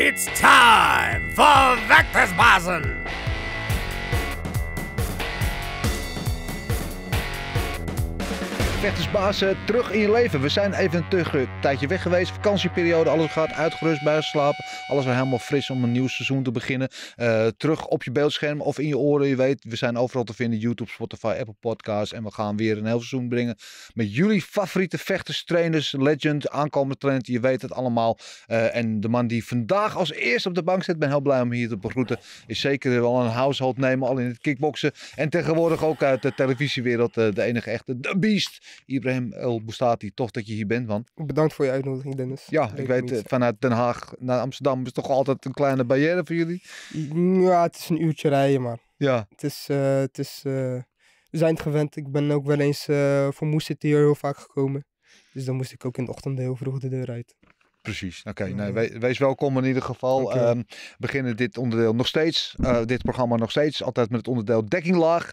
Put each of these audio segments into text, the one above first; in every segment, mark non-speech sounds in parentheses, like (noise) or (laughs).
It's time for Vector's Basen! Vechtersbaas eh, terug in je leven. We zijn even eh, een terug, tijdje weg geweest. Vakantieperiode, alles gaat uitgerust, buiten slapen. Alles weer helemaal fris om een nieuw seizoen te beginnen. Eh, terug op je beeldscherm of in je oren. Je weet, we zijn overal te vinden. YouTube, Spotify, Apple Podcasts. En we gaan weer een heel seizoen brengen met jullie favoriete vechters, trainers, legend, aankomende trend. Je weet het allemaal. en de man die vandaag als eerste op de bank zit, ben heel blij om hier te begroeten. Is zeker wel een household nemen, al in het kickboksen. En tegenwoordig ook uit de televisiewereld uh, de enige echte, The Beast. Ibrahim El Boustati, tof dat je hier bent, man. Bedankt voor je uitnodiging, Dennis. Ja, ik weet eh, vanuit Den Haag naar Amsterdam is toch altijd een kleine barrière voor jullie? Mm, ja, het is een uurtje rijden, maar. Ja. Het is, eh, het is eh, we zijn het gewend. Ik ben ook wel eens uh, voor Moes hier heel vaak gekomen. Dus dan moest ik ook in de ochtend heel vroeg de deur uit. Precies. Oké, okay, nee, nou, we, wees welkom in ieder geval. Okay. Ehm, beginnen dit onderdeel nog steeds, dit programma nog steeds, altijd met het onderdeel dekking laag.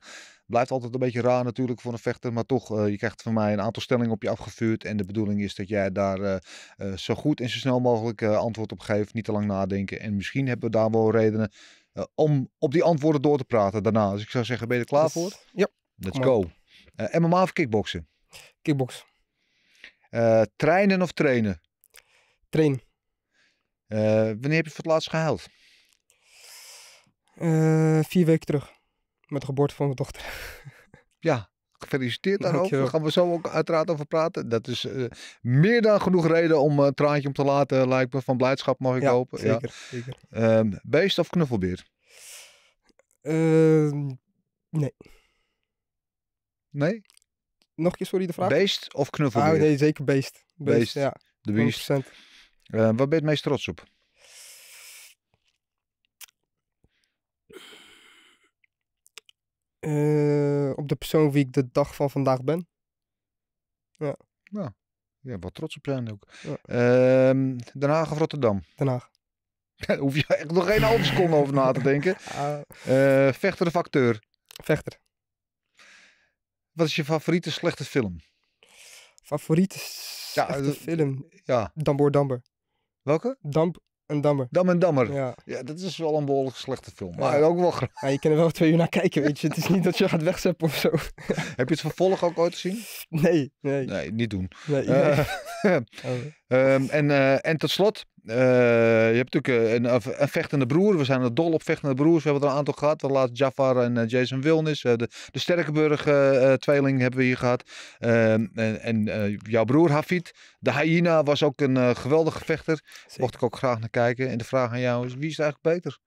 Blijft altijd een beetje raar natuurlijk voor een vechter. Maar toch, eh, je krijgt van mij een aantal stellingen op je afgevuurd. En de bedoeling is dat jij daar eh, eh, zo goed en zo snel mogelijk antwoord op geeft. Niet te lang nadenken. En misschien hebben we daar wel redenen om op die antwoorden door te praten daarna. Dus ik zou zeggen, ben je er klaar voor? Ja. Let's go. MMA of kickboksen? Kickbox. trainen of trainen? Train. wanneer heb je voor het laatst gehuild? vier weken terug. Met de geboorte van mijn dochter. (laughs) ja, gefeliciteerd daarover. Daar gaan we zo ook uiteraard over praten. Dat is eh, meer dan genoeg reden om een eh, traantje om te laten, lijkt me. Van blijdschap mag ik hopen. ja. zeker. Um, beest of knuffelbeer? Ehm, nee. Nee? Nog een keer, sorry, de vraag. Beest of knuffelbeer? Ah, nee, zeker beest. Beest, ja. De beest. Eh, Wat ben je het meest trots op? Eh, op de persoon wie ik de dag van vandaag ben. Ja. Nou, ja, wat trots op zijn ook. Ja. Ehm, Den Haag of Rotterdam? Den Haag. (laughs) Daar hoef je echt nog geen halve seconde over na te denken. (laughs) Ah. Eh, vechter of acteur? Vechter. Wat is je favoriete slechte film? Favoriete slechte eh, film? Ja. Damboer Damber. Welke? Damp, en Dammer. Dam en Dammer. Ja. ja, dat is wel een behoorlijk slechte film. Maar ook wel Ja, je kan er wel twee uur naar kijken, weet je. Het is niet dat je gaat wegzeppen of zo. Heb je het vervolg ook ooit gezien? Nee, nee. Nee, niet doen. Nee, eh, (laughs) oh. Ehm, en, eh, en tot slot, eh, je hebt natuurlijk eh, een, een, vechtende broer. We zijn er dol op vechtende broers. We hebben er een aantal gehad. We laatst Jafar en Jason Wilnis. de, de Sterkenburg-tweeling hebben we hier gehad. Ehm, en, en jouw broer Hafid. De Hyena was ook een geweldige vechter. Mocht ik ook graag naar kijken. En de vraag aan jou is, wie is eigenlijk beter?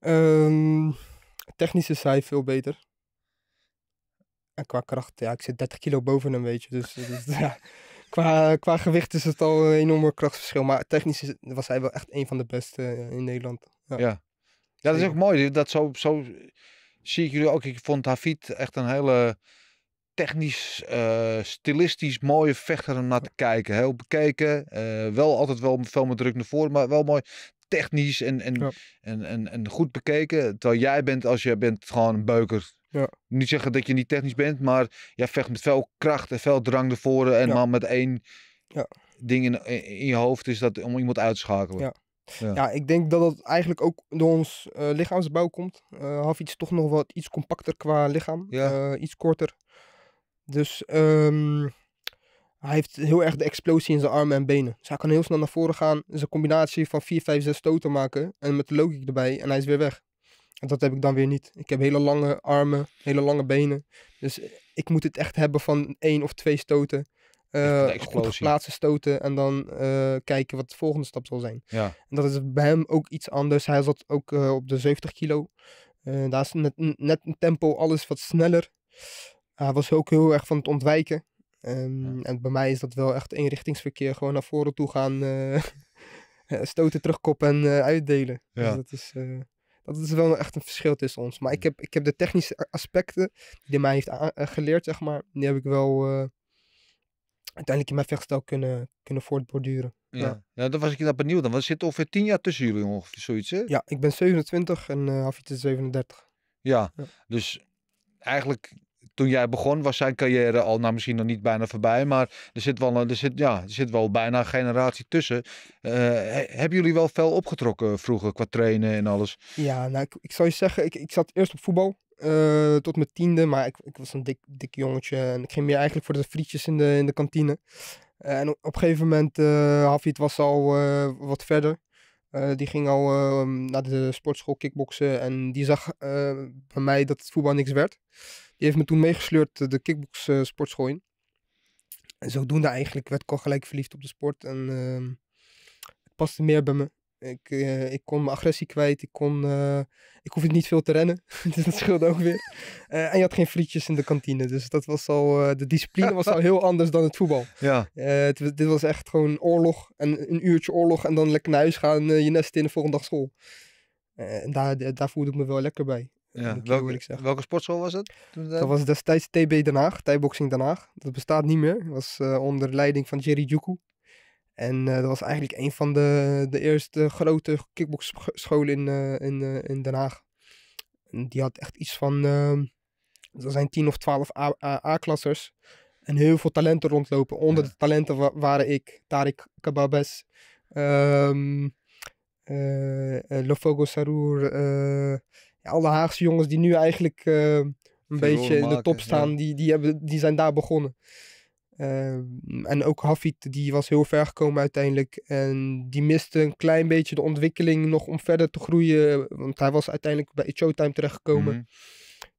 Um, ehm, technisch is hij veel beter. En qua kracht, ja, ik zit 30 kilo boven hem, weet je. Dus, dus (laughs) ja qua, qua gewicht is het al een enorme krachtverschil. Maar technisch was hij wel echt een van de beste eh, in Nederland. Ja, ja. dat is ook mooi. Dat zo, zo zie ik jullie ook. Ik vond Hafid echt een hele technisch, uh, stilistisch mooie vechter om naar te kijken. Heel bekeken. Eh, wel altijd wel veel met druk naar voren, maar wel mooi technisch en, en, en, en, en, goed bekeken. Terwijl jij bent, als jij bent gewoon een beuker ja. Niet zeggen dat je niet technisch bent, maar jij vecht met veel kracht en veel drang voren En ja. maar met één ja. ding in, in, je hoofd is dat om iemand uit te schakelen. Ja. ja. ik denk dat dat eigenlijk ook door ons uh, lichaamsbouw komt. Uh, eh, is toch nog wat iets compacter qua lichaam, eh, iets korter. Dus ehm, hij heeft heel erg de explosie in zijn armen en benen. Dus hij kan heel snel naar voren gaan, Is een combinatie van 4, 5, 6 stoten maken en met de logic erbij en hij is weer weg. En dat heb ik dan weer niet. Ik heb hele lange armen, hele lange benen. Dus eh, ik moet het echt hebben van één of twee stoten. Uh, goed geplaatste stoten en dan eh, kijken wat de volgende stap zal zijn. Ja. En dat is bij hem ook iets anders. Hij zat ook eh, op de 70 kilo. daar is net, net een tempo alles wat sneller. Hij was ook heel erg van het ontwijken. Ehm, en bij mij is dat wel echt eenrichtingsverkeer. Gewoon naar voren toe gaan, (laughs) stoten terugkoppen en uitdelen. Dus ja. dat is, dat is wel echt een verschil tussen ons. Maar ik heb, ik heb de technische aspecten die mij heeft eh, geleerd, zeg maar, die heb ik wel eh, uiteindelijk in mijn vechtstijl kunnen, kunnen voortborduren. Ja. ja. Ja. was ik dat benieuwd. Dan zit ongeveer tien jaar tussen jullie ongeveer zoiets, hè? Ja, ik ben 27 en uh, is 37. ja, dus eigenlijk toen jij begon was zijn carrière al, nou misschien nog niet bijna voorbij, maar er zit wel, er zit, ja, er zit wel bijna een generatie tussen. Uh, hebben jullie wel fel opgetrokken vroeger qua trainen en alles? Ja, nou ik, zou je zeggen, ik, ik zat eerst op voetbal. Eh, tot mijn tiende, maar ik, ik was een dik, dik jongetje en ik ging meer eigenlijk voor de frietjes in de, in de kantine. Eh, en op, een gegeven moment, uh, was al wat verder. die ging al ehm, naar de sportschool kickboksen en die zag bij mij dat het voetbal niks werd. Die heeft me toen meegesleurd eh, de kickbox eh, sportschool in. En zodoende eigenlijk werd ik al gelijk verliefd op de sport. En ehm, het paste meer bij me. Ik, eh, ik kon mijn agressie kwijt. Ik, kon, ik hoefde niet veel te rennen. (laughs) dus dat scheelde ook weer. en je had geen frietjes in de kantine. Dus dat was al, de discipline was al heel anders dan het voetbal. (laughs) Ja. dit was echt gewoon oorlog. En een uurtje oorlog. En dan lekker naar huis gaan. je nest in de volgende dag school. en daar, daar voelde ik me wel lekker bij. Ja, welke, welke sportschool was het? dat was destijds TB Den Haag, Thai Boxing Den Haag. Dat bestaat niet meer. Dat was eh, onder leiding van Jerry Juku. En eh, dat was eigenlijk een van de, de eerste grote kickboxscholen in, eh, in, in Den Haag. En die had echt iets van, ehm, er zijn tien of twaalf A-klassers. En heel veel talenten rondlopen. Onder de talenten waren ik, Tariq Kababes, um, Lofogo Sarour, ja, alle Haagse jongens die nu eigenlijk eh, een beetje in de top staan, die, die, hebben, die zijn daar begonnen. Ehm, en ook Hafid, die was heel ver gekomen uiteindelijk. En die miste een klein beetje de ontwikkeling nog om verder te groeien. Want hij was uiteindelijk bij Showtime terechtgekomen. Mhm.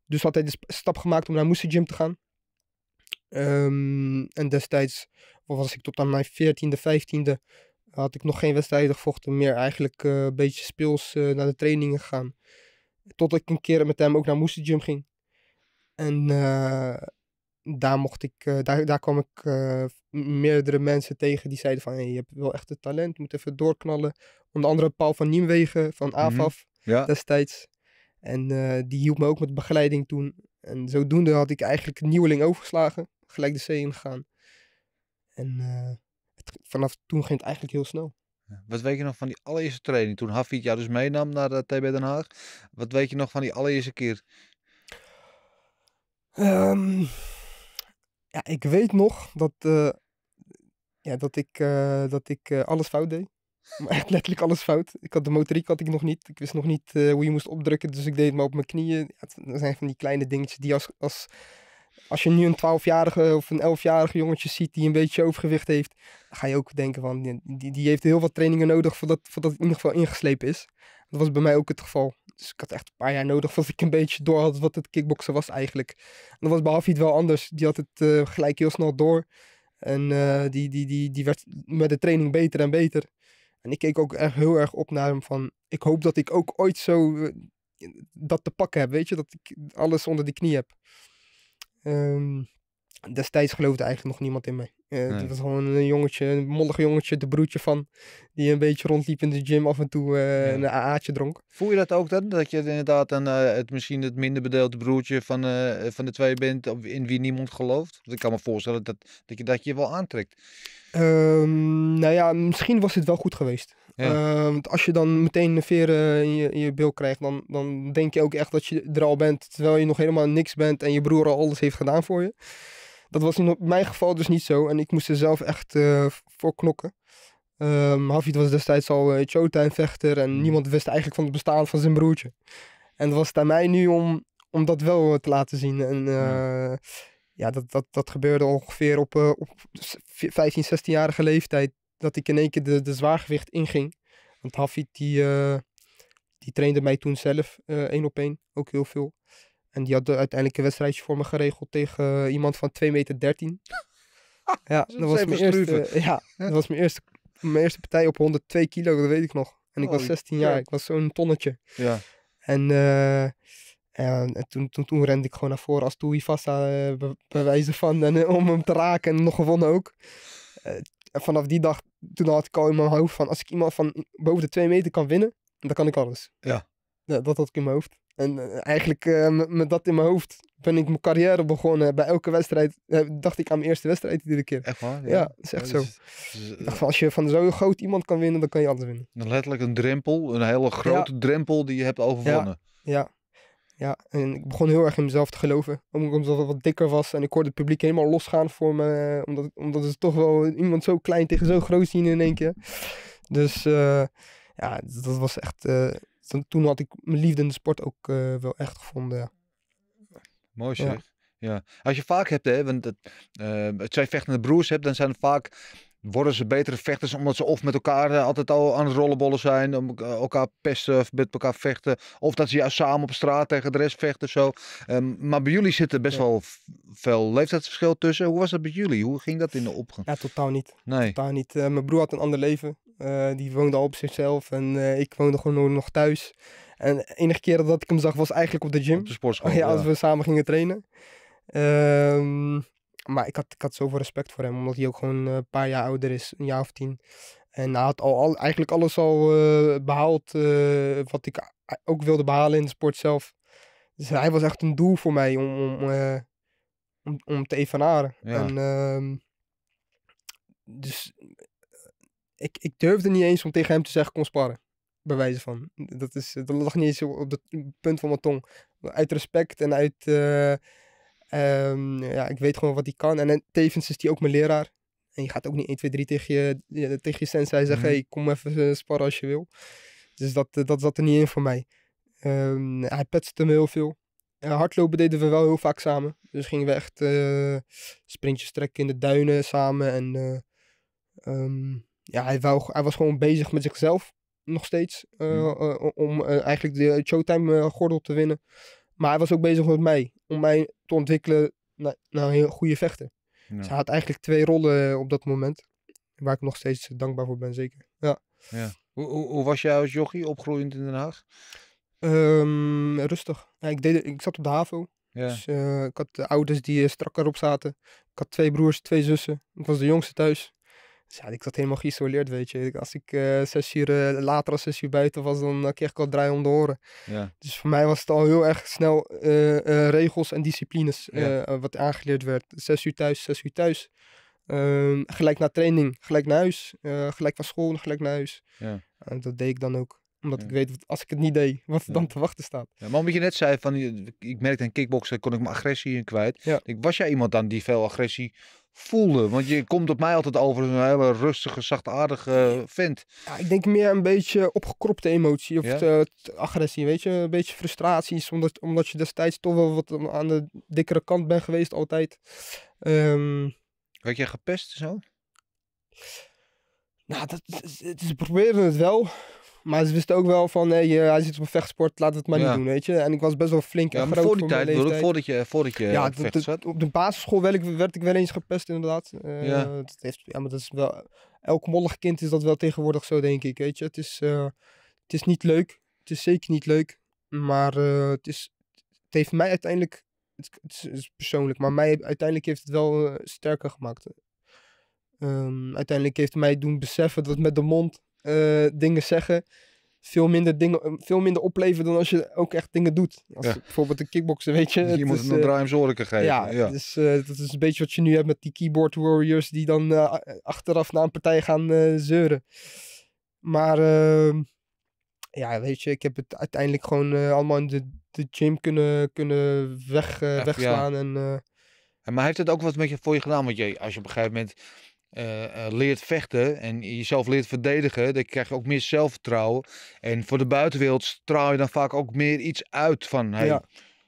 Dus had hij de stap gemaakt om naar Moesie Gym te gaan. Ehm, en destijds was ik tot aan mijn 14e, 15e. Had ik nog geen wedstrijden gevochten, meer eigenlijk eh, een beetje speels eh, naar de trainingen gegaan. Tot ik een keer met hem ook naar Moesie Gym ging. En eh, daar, mocht ik, eh, daar, daar kwam ik eh, meerdere mensen tegen die zeiden van... Hey, je hebt wel echt het talent, je moet even doorknallen. Onder andere Paul van Niemwegen van mhm. AFAF destijds. En die hielp me ook met begeleiding toen. En zodoende had ik eigenlijk een nieuweling overgeslagen. Gelijk de zee ingegaan. En vanaf toen ging het eigenlijk heel snel. Wat weet je nog van die allereerste training? Toen Hafid jou dus meenam naar de eh, TB Den Haag. Wat weet je nog van die allereerste keer? Ehm, ja, ik weet nog dat, eh, ja, dat ik, eh, dat ik alles fout deed. (laughs) Maar echt letterlijk alles fout. Ik had de motoriek had ik nog niet. Ik wist nog niet hoe je moest opdrukken. Dus ik deed het maar op mijn knieën. Er zijn van die kleine dingetjes die als, als als je nu een 12-jarige of een 11-jarige jongetje ziet die een beetje overgewicht heeft, dan ga je ook denken van die, die heeft heel wat trainingen nodig voordat, voordat het in ieder geval ingeslepen is. Dat was bij mij ook het geval. Dus ik had echt een paar jaar nodig voordat ik een beetje door had wat het kickboksen was eigenlijk. dat was bij Hafid wel anders. Die had het eh, gelijk heel snel door. En eh, die, die, die, die werd met de training beter en beter. En ik keek ook echt heel erg op naar hem van... Ik hoop dat ik ook ooit zo eh, dat te pakken heb, weet je? Dat ik alles onder de knie heb. Ehm, destijds geloofde eigenlijk nog niemand in mij. Uh, was gewoon een jongetje, een mollig jongetje, de broertje van, die een beetje rondliep in de gym af en toe eh, een AA'tje dronk. Voel je dat ook dan? Dat je inderdaad een, eh, het, misschien het minder bedeelde broertje van, van de twee bent, in wie niemand gelooft? Want ik kan me voorstellen dat, dat, je, dat je wel aantrekt. Ehm, nou ja, misschien was het wel goed geweest. Eh, als je dan meteen een veer eh, in je, je bil krijgt, dan, dan denk je ook echt dat je er al bent. Terwijl je nog helemaal niks bent en je broer al alles heeft gedaan voor je. Dat was in mijn geval dus niet zo. En ik moest er zelf echt eh, voor knokken. Um, was destijds al uh, Showtime-vechter en mm. niemand wist eigenlijk van het bestaan van zijn broertje. En het was aan mij nu om, om dat wel te laten zien. En ja. dat, dat, dat gebeurde ongeveer op, op 15, 16-jarige leeftijd dat ik in één keer de, de zwaargewicht inging. Want Hafid die, eh, die trainde mij toen zelf eh, één op één, ook heel veel. En die had uiteindelijk een wedstrijdje voor me geregeld tegen eh, iemand van 2 meter 13. (laughs) ja, dat was, mijn eerste, (laughs) ja, dat was mijn eerste, mijn eerste partij op 102 kilo, dat weet ik nog. En ik was 16 jaar, ik was zo'n tonnetje. Ja. En, en, en, toen, toen, toen rende ik gewoon naar voren als Toei Vassa, bij wijze van, en, om hem te raken en nog gewonnen ook. vanaf die dag toen had ik al in mijn hoofd van, als ik iemand van boven de twee meter kan winnen, dan kan ik alles. Ja. ja dat had ik in mijn hoofd. En eh, eigenlijk eh, met, dat in mijn hoofd ben ik mijn carrière begonnen. Bij elke wedstrijd eh, dacht ik aan mijn eerste wedstrijd iedere keer. Echt waar? Ja, ja dat is echt zo. Dus, dus, als je van zo'n groot iemand kan winnen, dan kan je alles winnen. Letterlijk een drempel, een hele grote drempel die je hebt overwonnen. Ja, ja, en ik begon heel erg in mezelf te geloven. Omdat ik wat dikker was en ik hoorde het publiek helemaal losgaan voor me. Eh, omdat, omdat het toch wel iemand zo klein tegen zo groot zien in één keer. Dus eh, ja, dat was echt... Uh, toen had ik mijn liefde in de sport ook wel echt gevonden, Mooi zeg. Ja. Als je vaak hebt, hè, want het, als vechtende broers hebt, dan zijn vaak worden ze betere vechters omdat ze of met elkaar eh, altijd al aan het rollenbollen zijn, om eh, elkaar pesten, of met elkaar vechten, of dat ze juist samen op straat tegen de rest vechten zo. Ehm, maar bij jullie zit er best wel veel leeftijdsverschil tussen. Hoe was dat bij jullie? Hoe ging dat in de opgang? Ja, totaal niet. Nee. Totaal niet. Eh, mijn broer had een ander leven. die woonde al op zichzelf en ik woonde gewoon nog thuis. En de enige keer dat ik hem zag was eigenlijk op de gym. de sportschool. (laughs) ja, als we samen gingen trainen. Ehm maar ik had, ik had zoveel respect voor hem, omdat hij ook gewoon eh, een paar jaar ouder is, een jaar of tien. En hij had al, al eigenlijk alles al eh, behaald eh, wat ik ook wilde behalen in de sport zelf. Dus hij was echt een doel voor mij om, om, om, om, te evenaren. En, ehm, dus ik, ik durfde niet eens om tegen hem te zeggen kon sparren. Bij wijze van. Dat, is, dat lag niet eens op het punt van mijn tong. Uit respect en uit Ehm, ja, ik weet gewoon wat hij kan. En, tevens is hij ook mijn leraar. En je gaat ook niet 1, 2, 3 tegen je, tegen je sensei zeggen... Mhm. hey, kom even eh, sparren als je wil. Dus dat, eh, dat zat er niet in voor mij. Ehm, hij petste me heel veel. Eh, hardlopen deden we wel heel vaak samen. Dus gingen we echt sprintjes trekken in de duinen samen. En ehm, ja, hij, wou, hij was gewoon bezig met zichzelf nog steeds. Mhm. Om eigenlijk de showtime gordel te winnen. Maar hij was ook bezig met mij. Om mij te ontwikkelen naar, naar een heel goede vechter. Ze dus hij had eigenlijk twee rollen eh, op dat moment. Waar ik nog steeds dankbaar voor ben, zeker. Ja. ja. Hoe, hoe, hoe, was jij als jochie opgroeiend in Den Haag? Ehm, rustig. Ja, ik, deed, ik zat op de HAVO. Ja. Dus, eh, ik had ouders die eh, strakker op zaten. Ik had twee broers, twee zussen. Ik was de jongste thuis ja, ik zat helemaal geïsoleerd, weet je. Als ik eh, zes uur eh, later als zes uur buiten was, dan eh, kreeg ik al draai om de oren. Ja. Dus voor mij was het al heel erg snel regels en disciplines wat aangeleerd werd. Zes uur thuis, zes uur thuis. Ehm, gelijk na training, gelijk naar huis. gelijk van school, gelijk naar huis. Ja. En dat deed ik dan ook omdat ik weet, als ik het niet deed, wat er dan te wachten staat. Ja, maar omdat je net zei, van, ik merkte in kickboksen kon ik mijn agressie in kwijt. Ik, was jij iemand dan die veel agressie voelde? Want je komt op mij altijd over een hele rustige, zachtaardige vent. Ja, ik denk meer een beetje opgekropte emotie of agressie, weet je? Een beetje frustraties, omdat, omdat je destijds toch wel wat aan de dikkere kant bent geweest altijd. Um... Ehm, Werd jij gepest zo? Nou, dat, het ze proberen het wel, maar ze wisten ook wel van, hey, hij zit op een vechtsport, laten we het maar niet doen, weet je. En ik was best wel flink en groot voor die tijd, voordat je, voordat je ja, op, de, op de basisschool werd ik, wel eens gepest, inderdaad. Eh, ja. heeft, ja, maar dat is wel... Elk mollig kind is dat wel tegenwoordig zo, denk ik, weet je. Het is, eh, het is niet leuk. Het is zeker niet leuk. Maar eh, het, is, het heeft mij uiteindelijk... Het, is, persoonlijk, maar mij uiteindelijk heeft het wel sterker gemaakt. Ehm, uiteindelijk heeft mij doen beseffen dat met de mond eh, dingen zeggen veel minder dingen, eh, veel minder opleveren dan als je ook echt dingen doet. Als bijvoorbeeld een kickboksen, weet je. Dus je het moet is, een uh, eh, zorgen geven. Ja, ja. Dus dat is een beetje wat je nu hebt met die keyboard warriors die dan achteraf naar een partij gaan zeuren. Maar ehm, ja, weet je, ik heb het uiteindelijk gewoon allemaal in de, de gym kunnen, kunnen weg, wegslaan. En, maar heeft het ook wat met je voor je gedaan? Want je, als je op een gegeven moment eh, eh, leert vechten en jezelf leert verdedigen, dan krijg je ook meer zelfvertrouwen. En voor de buitenwereld straal je dan vaak ook meer iets uit van. ja.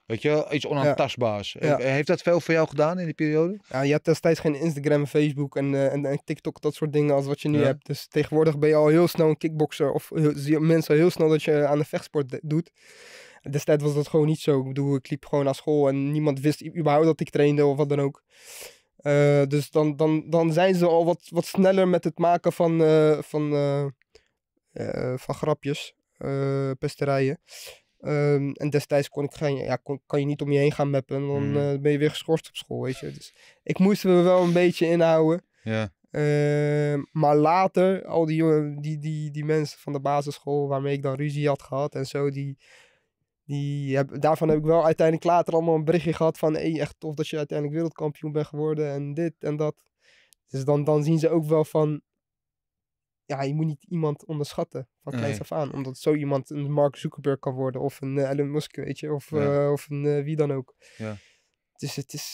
Weet je, iets onaantastbaars. Eh, heeft dat veel voor jou gedaan in die periode? Ja, je had destijds geen Instagram, Facebook en, en, en, TikTok, dat soort dingen als wat je nu hebt. Dus tegenwoordig ben je al heel snel een kickboxer of zie mensen heel snel dat je aan de vechtsport doet. Destijds was dat gewoon niet zo. Ik ik liep gewoon naar school en niemand wist überhaupt dat ik trainde of wat dan ook. Eh, dus dan, dan, dan zijn ze al wat, wat sneller met het maken van, eh, van, eh, van grapjes, pesterijen. Um, en destijds kon ik geen, ja, kon, kan je niet om je heen gaan mappen. Dan mm. ben je weer geschorst op school, weet je. Dus ik moest me wel een beetje inhouden. Ja. Ehm, maar later, al die, jongen, die, die, die mensen van de basisschool waarmee ik dan ruzie had gehad en zo, die, die heb, daarvan heb ik wel uiteindelijk later allemaal een berichtje gehad van... echt tof dat je uiteindelijk wereldkampioen bent geworden en dit en dat. Dus dan, dan zien ze ook wel van... Ja, je moet niet iemand onderschatten van nee. af aan. Omdat zo iemand een Mark Zuckerberg kan worden of een eh, Elon Musk, weet je. Of, eh, of een eh, wie dan ook. Ja. Dus het is...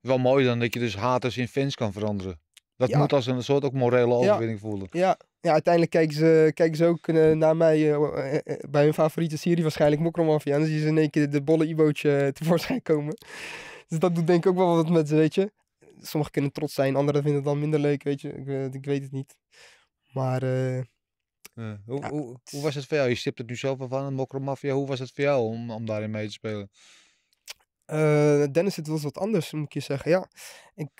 wel mooi dan dat je dus haters in fans kan veranderen. Dat moet als een soort ook morele overwinning voelen. Ja, ja, uiteindelijk kijken ze, kijken ze ook uh, naar mij eh, eh, bij hun favoriete serie, waarschijnlijk Mokromafia. En dan zien ze in één keer de bolle ibootje tevoorschijn komen. Dus dat doet denk ik ook wel wat met ze, weet je. Sommigen kunnen trots zijn, anderen vinden het dan minder leuk, weet je. Ik, ik weet het niet. Maar... hoe, hoe, was het voor jou? Je stipt het nu zelf al van, een mokromafia. Hoe was het voor jou om, om daarin mee te spelen? Dennis, het was wat anders, moet ik je zeggen. Ja, ik,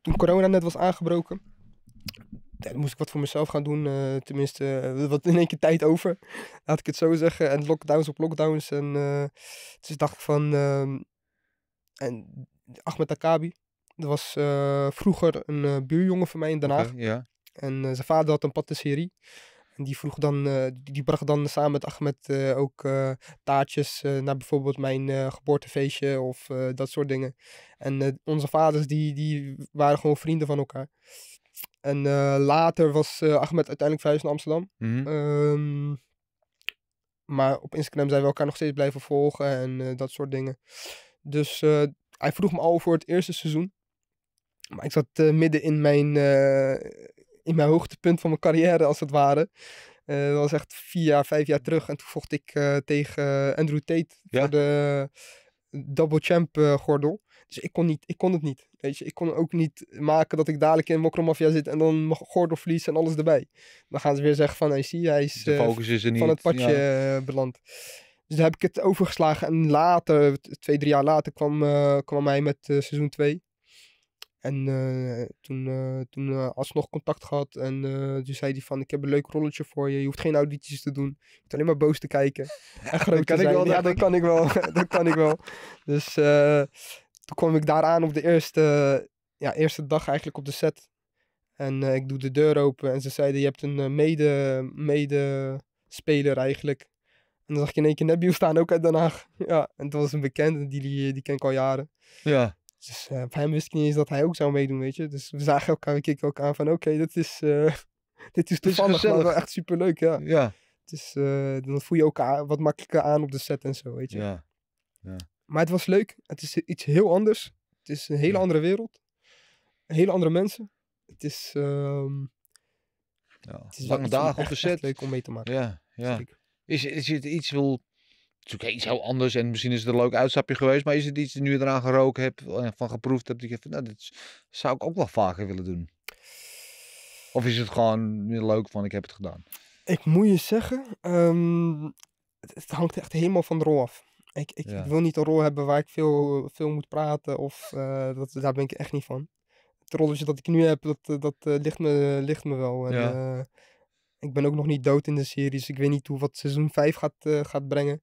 toen corona net was aangebroken, moest ik wat voor mezelf gaan doen. Eh, tenminste, uh, eh, wat in één keer tijd over. Laat ik het zo zeggen. En lockdowns op lockdowns. En uh, dacht ik van. Ehm, en Ahmed Akabi. Dat was vroeger een buurjongen van mij in Den Haag. En zijn vader had een patisserie. En die, vroeg dan, die, die bracht dan samen met Ahmed ook taartjes naar bijvoorbeeld mijn geboortefeestje of dat soort dingen. En onze vaders die, die waren gewoon vrienden van elkaar. En eh, later was eh, Ahmed uiteindelijk verhuisd naar Amsterdam. Mhm. Ehm, maar op Instagram zijn we elkaar nog steeds blijven volgen en eh, dat soort dingen. Dus hij vroeg me al voor het eerste seizoen. Maar ik zat midden in mijn, in mijn hoogtepunt van mijn carrière, als het ware. dat was echt vier jaar, vijf jaar terug. En toen vocht ik tegen Andrew Tate voor de double champ gordel. Dus ik kon, niet, ik kon het niet. Weet je, ik kon ook niet maken dat ik dadelijk in Mokromafia zit en dan mag gordel en alles erbij. Dan gaan ze weer zeggen van, hey, zie, hij is, uh, is van niet. het padje eh, beland. Dus daar heb ik het overgeslagen. En later, twee, drie jaar later, kwam, uh, kwam hij met seizoen 2. En uh, toen, uh, toen alsnog contact gehad. En toen zei hij van, ik heb een leuk rolletje voor je. Je hoeft geen audities te doen. Je hoeft alleen maar boos te kijken. (laughs) En groot ja, dat kan zijn. Ik wel, ja, dat kan ik wel. (laughs) dat kan ik wel. Dus toen kwam ik daar aan op de eerste, ja, eerste dag eigenlijk op de set. En eh, ik doe de deur open en ze zeiden, je hebt een eh, mede, mede speler eigenlijk. En dan zag ik in één keer Nebiel staan, ook uit Den Haag. (laughs) Ja, en dat was een bekende, die, eh, die, ken ik al jaren. Ja. Dus uh, hem wist ik niet eens dat hij ook zou meedoen, weet je. Dus we zagen elkaar, we keken elkaar aan van, oké, dat is, uh, (laughs) dit is toevallig, wel echt superleuk, ja. Ja. Dus dan voel je elkaar wat makkelijker aan op de set en zo, weet je. Ja. ja. Maar het was leuk. Het is iets heel anders. Het is een hele andere wereld. Hele andere mensen. Het is, um, ja, lange dagen op de set. Leuk om mee te maken. Ja, ja. Is, is het iets wil natuurlijk iets heel anders en misschien is het een leuk uitstapje geweest, maar is het iets dat nu eraan geroken hebt en eh, van geproefd hebt, dat je van, nou, dit zou ik ook wel vaker willen doen? Of is het gewoon weer leuk van, ik heb het gedaan? Ik moet je zeggen, ehm, het, het, hangt echt helemaal van de rol af. Ik, ik, wil niet een rol hebben waar ik veel, veel moet praten. Of eh, dat, daar ben ik echt niet van. Het rolletje dat ik nu heb, dat, eh, dat eh, ligt, me, ligt me wel. ik ben ook nog niet dood in de series. Ik weet niet hoe wat seizoen 5 gaat, gaat brengen.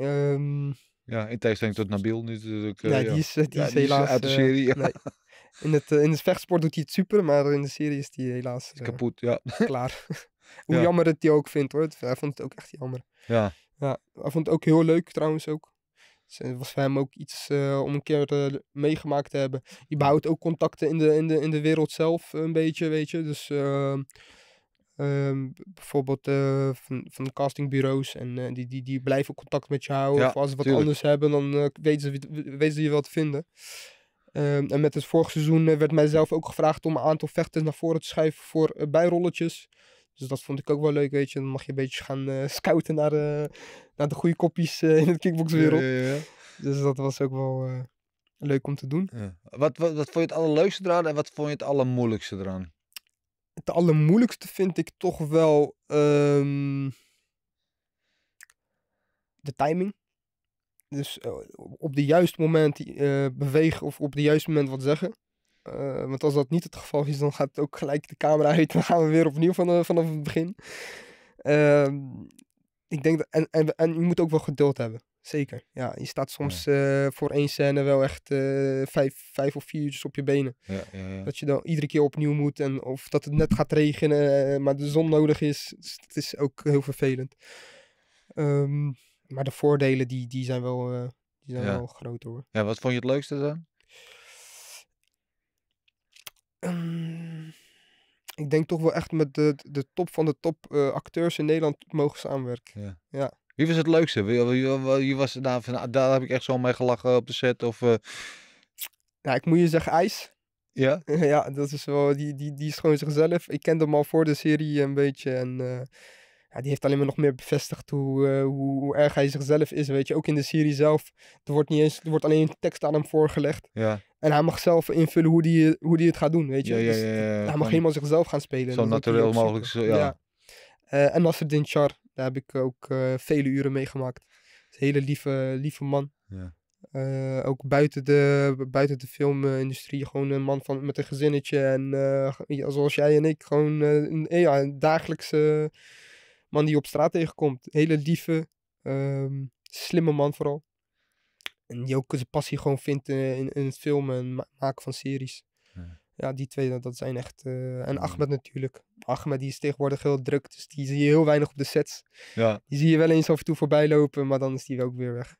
Um, ja, in tegenstelling tot Nabil nu ja, die is, die is helaas... uit de serie, (laughs) In, het, in het vechtsport doet hij het super, maar in de serie is hij helaas... Is kapot, ja. (laughs) Klaar. (laughs) hoe jammer het hij ook vindt hoor. Hij vond het ook echt jammer. Ja. Ja, hij vond het ook heel leuk trouwens ook. het was voor hem ook iets eh, om een keer eh, meegemaakt te hebben. Je behoudt ook contacten in de, in de, in de wereld zelf een beetje, weet je. Dus ehm, ehm, bijvoorbeeld eh, van, van de castingbureaus. En die, die, die blijven contact met je houden. of als ze wat anders hebben, dan weten, ze, weten ze je wel te vinden. Ehm, en met het vorige seizoen werd mij zelf ook gevraagd om een aantal vechters naar voren te schuiven voor bijrolletjes. Dus dat vond ik ook wel leuk, weet je. Dan mag je een beetje gaan eh, (laughs) scouten naar, eh, naar de goede kopjes eh, in het kickboxwereld. Ja, ja, Dus dat was ook wel leuk om te doen. Wat, wat, wat vond je het allerleukste eraan en wat vond je het allermoeilijkste eraan? Het allermoeilijkste vind ik toch wel ehm, de timing. Dus op de juiste moment bewegen of op de juiste moment wat zeggen. Eh, want als dat niet het geval is, dan gaat ook gelijk de camera uit. Dan gaan we weer opnieuw vanaf, eh, vanaf het begin. Ehm, ik denk dat, en, en, en je moet ook wel geduld hebben. Zeker. Ja, je staat soms eh, voor één scène wel echt vijf, vijf of vier uurtjes op je benen. Ja, ja, dat je dan iedere keer opnieuw moet. En of dat het net gaat regenen, maar de zon nodig is. Dus is ook heel vervelend. Ehm, maar de voordelen die, die zijn, wel, die zijn wel groot hoor. Ja, wat vond je het leukste dan? Ehm, ik denk toch wel echt met de, de top van de top eh, acteurs in Nederland mogen samenwerken. Ja. ja. Wie was het leukste? Wie, was, daar heb ik echt zo mee gelachen op de set. Of, uh... ik moet je zeggen, IJs. Ja? (laughs) ja, dat is wel, die, die, die is gewoon zichzelf. Ik kende hem al voor de serie een beetje. En eh, ja, die heeft alleen maar nog meer bevestigd hoe, hoe, hoe, erg hij zichzelf is. Weet je, ook in de serie zelf. Er wordt, niet eens, er wordt alleen tekst aan hem voorgelegd. Ja. En hij mag zelf invullen hoe hij hoe die het gaat doen, weet je. Ja, ja, dus ja, hij mag helemaal zichzelf gaan spelen. Zo natuurlijk mogelijk, zo, ja. Uh, en Nasser Char, daar heb ik ook eh, vele uren meegemaakt. Hele lieve, lieve man. Eh, ook buiten de, buiten de filmindustrie, gewoon een man van, met een gezinnetje. En zoals jij en ik, gewoon een, ja, een dagelijkse man die op straat tegenkomt. Hele lieve, ehm, slimme man vooral en die ook zijn passie gewoon vindt in, in het filmen en maken van series. Ja. die twee, dat, zijn echt... Eh, en Ahmed natuurlijk. Ahmed die is tegenwoordig heel druk, dus die zie je heel weinig op de sets. Ja. Die zie je wel eens af en toe voorbij lopen, maar dan is die ook weer weg.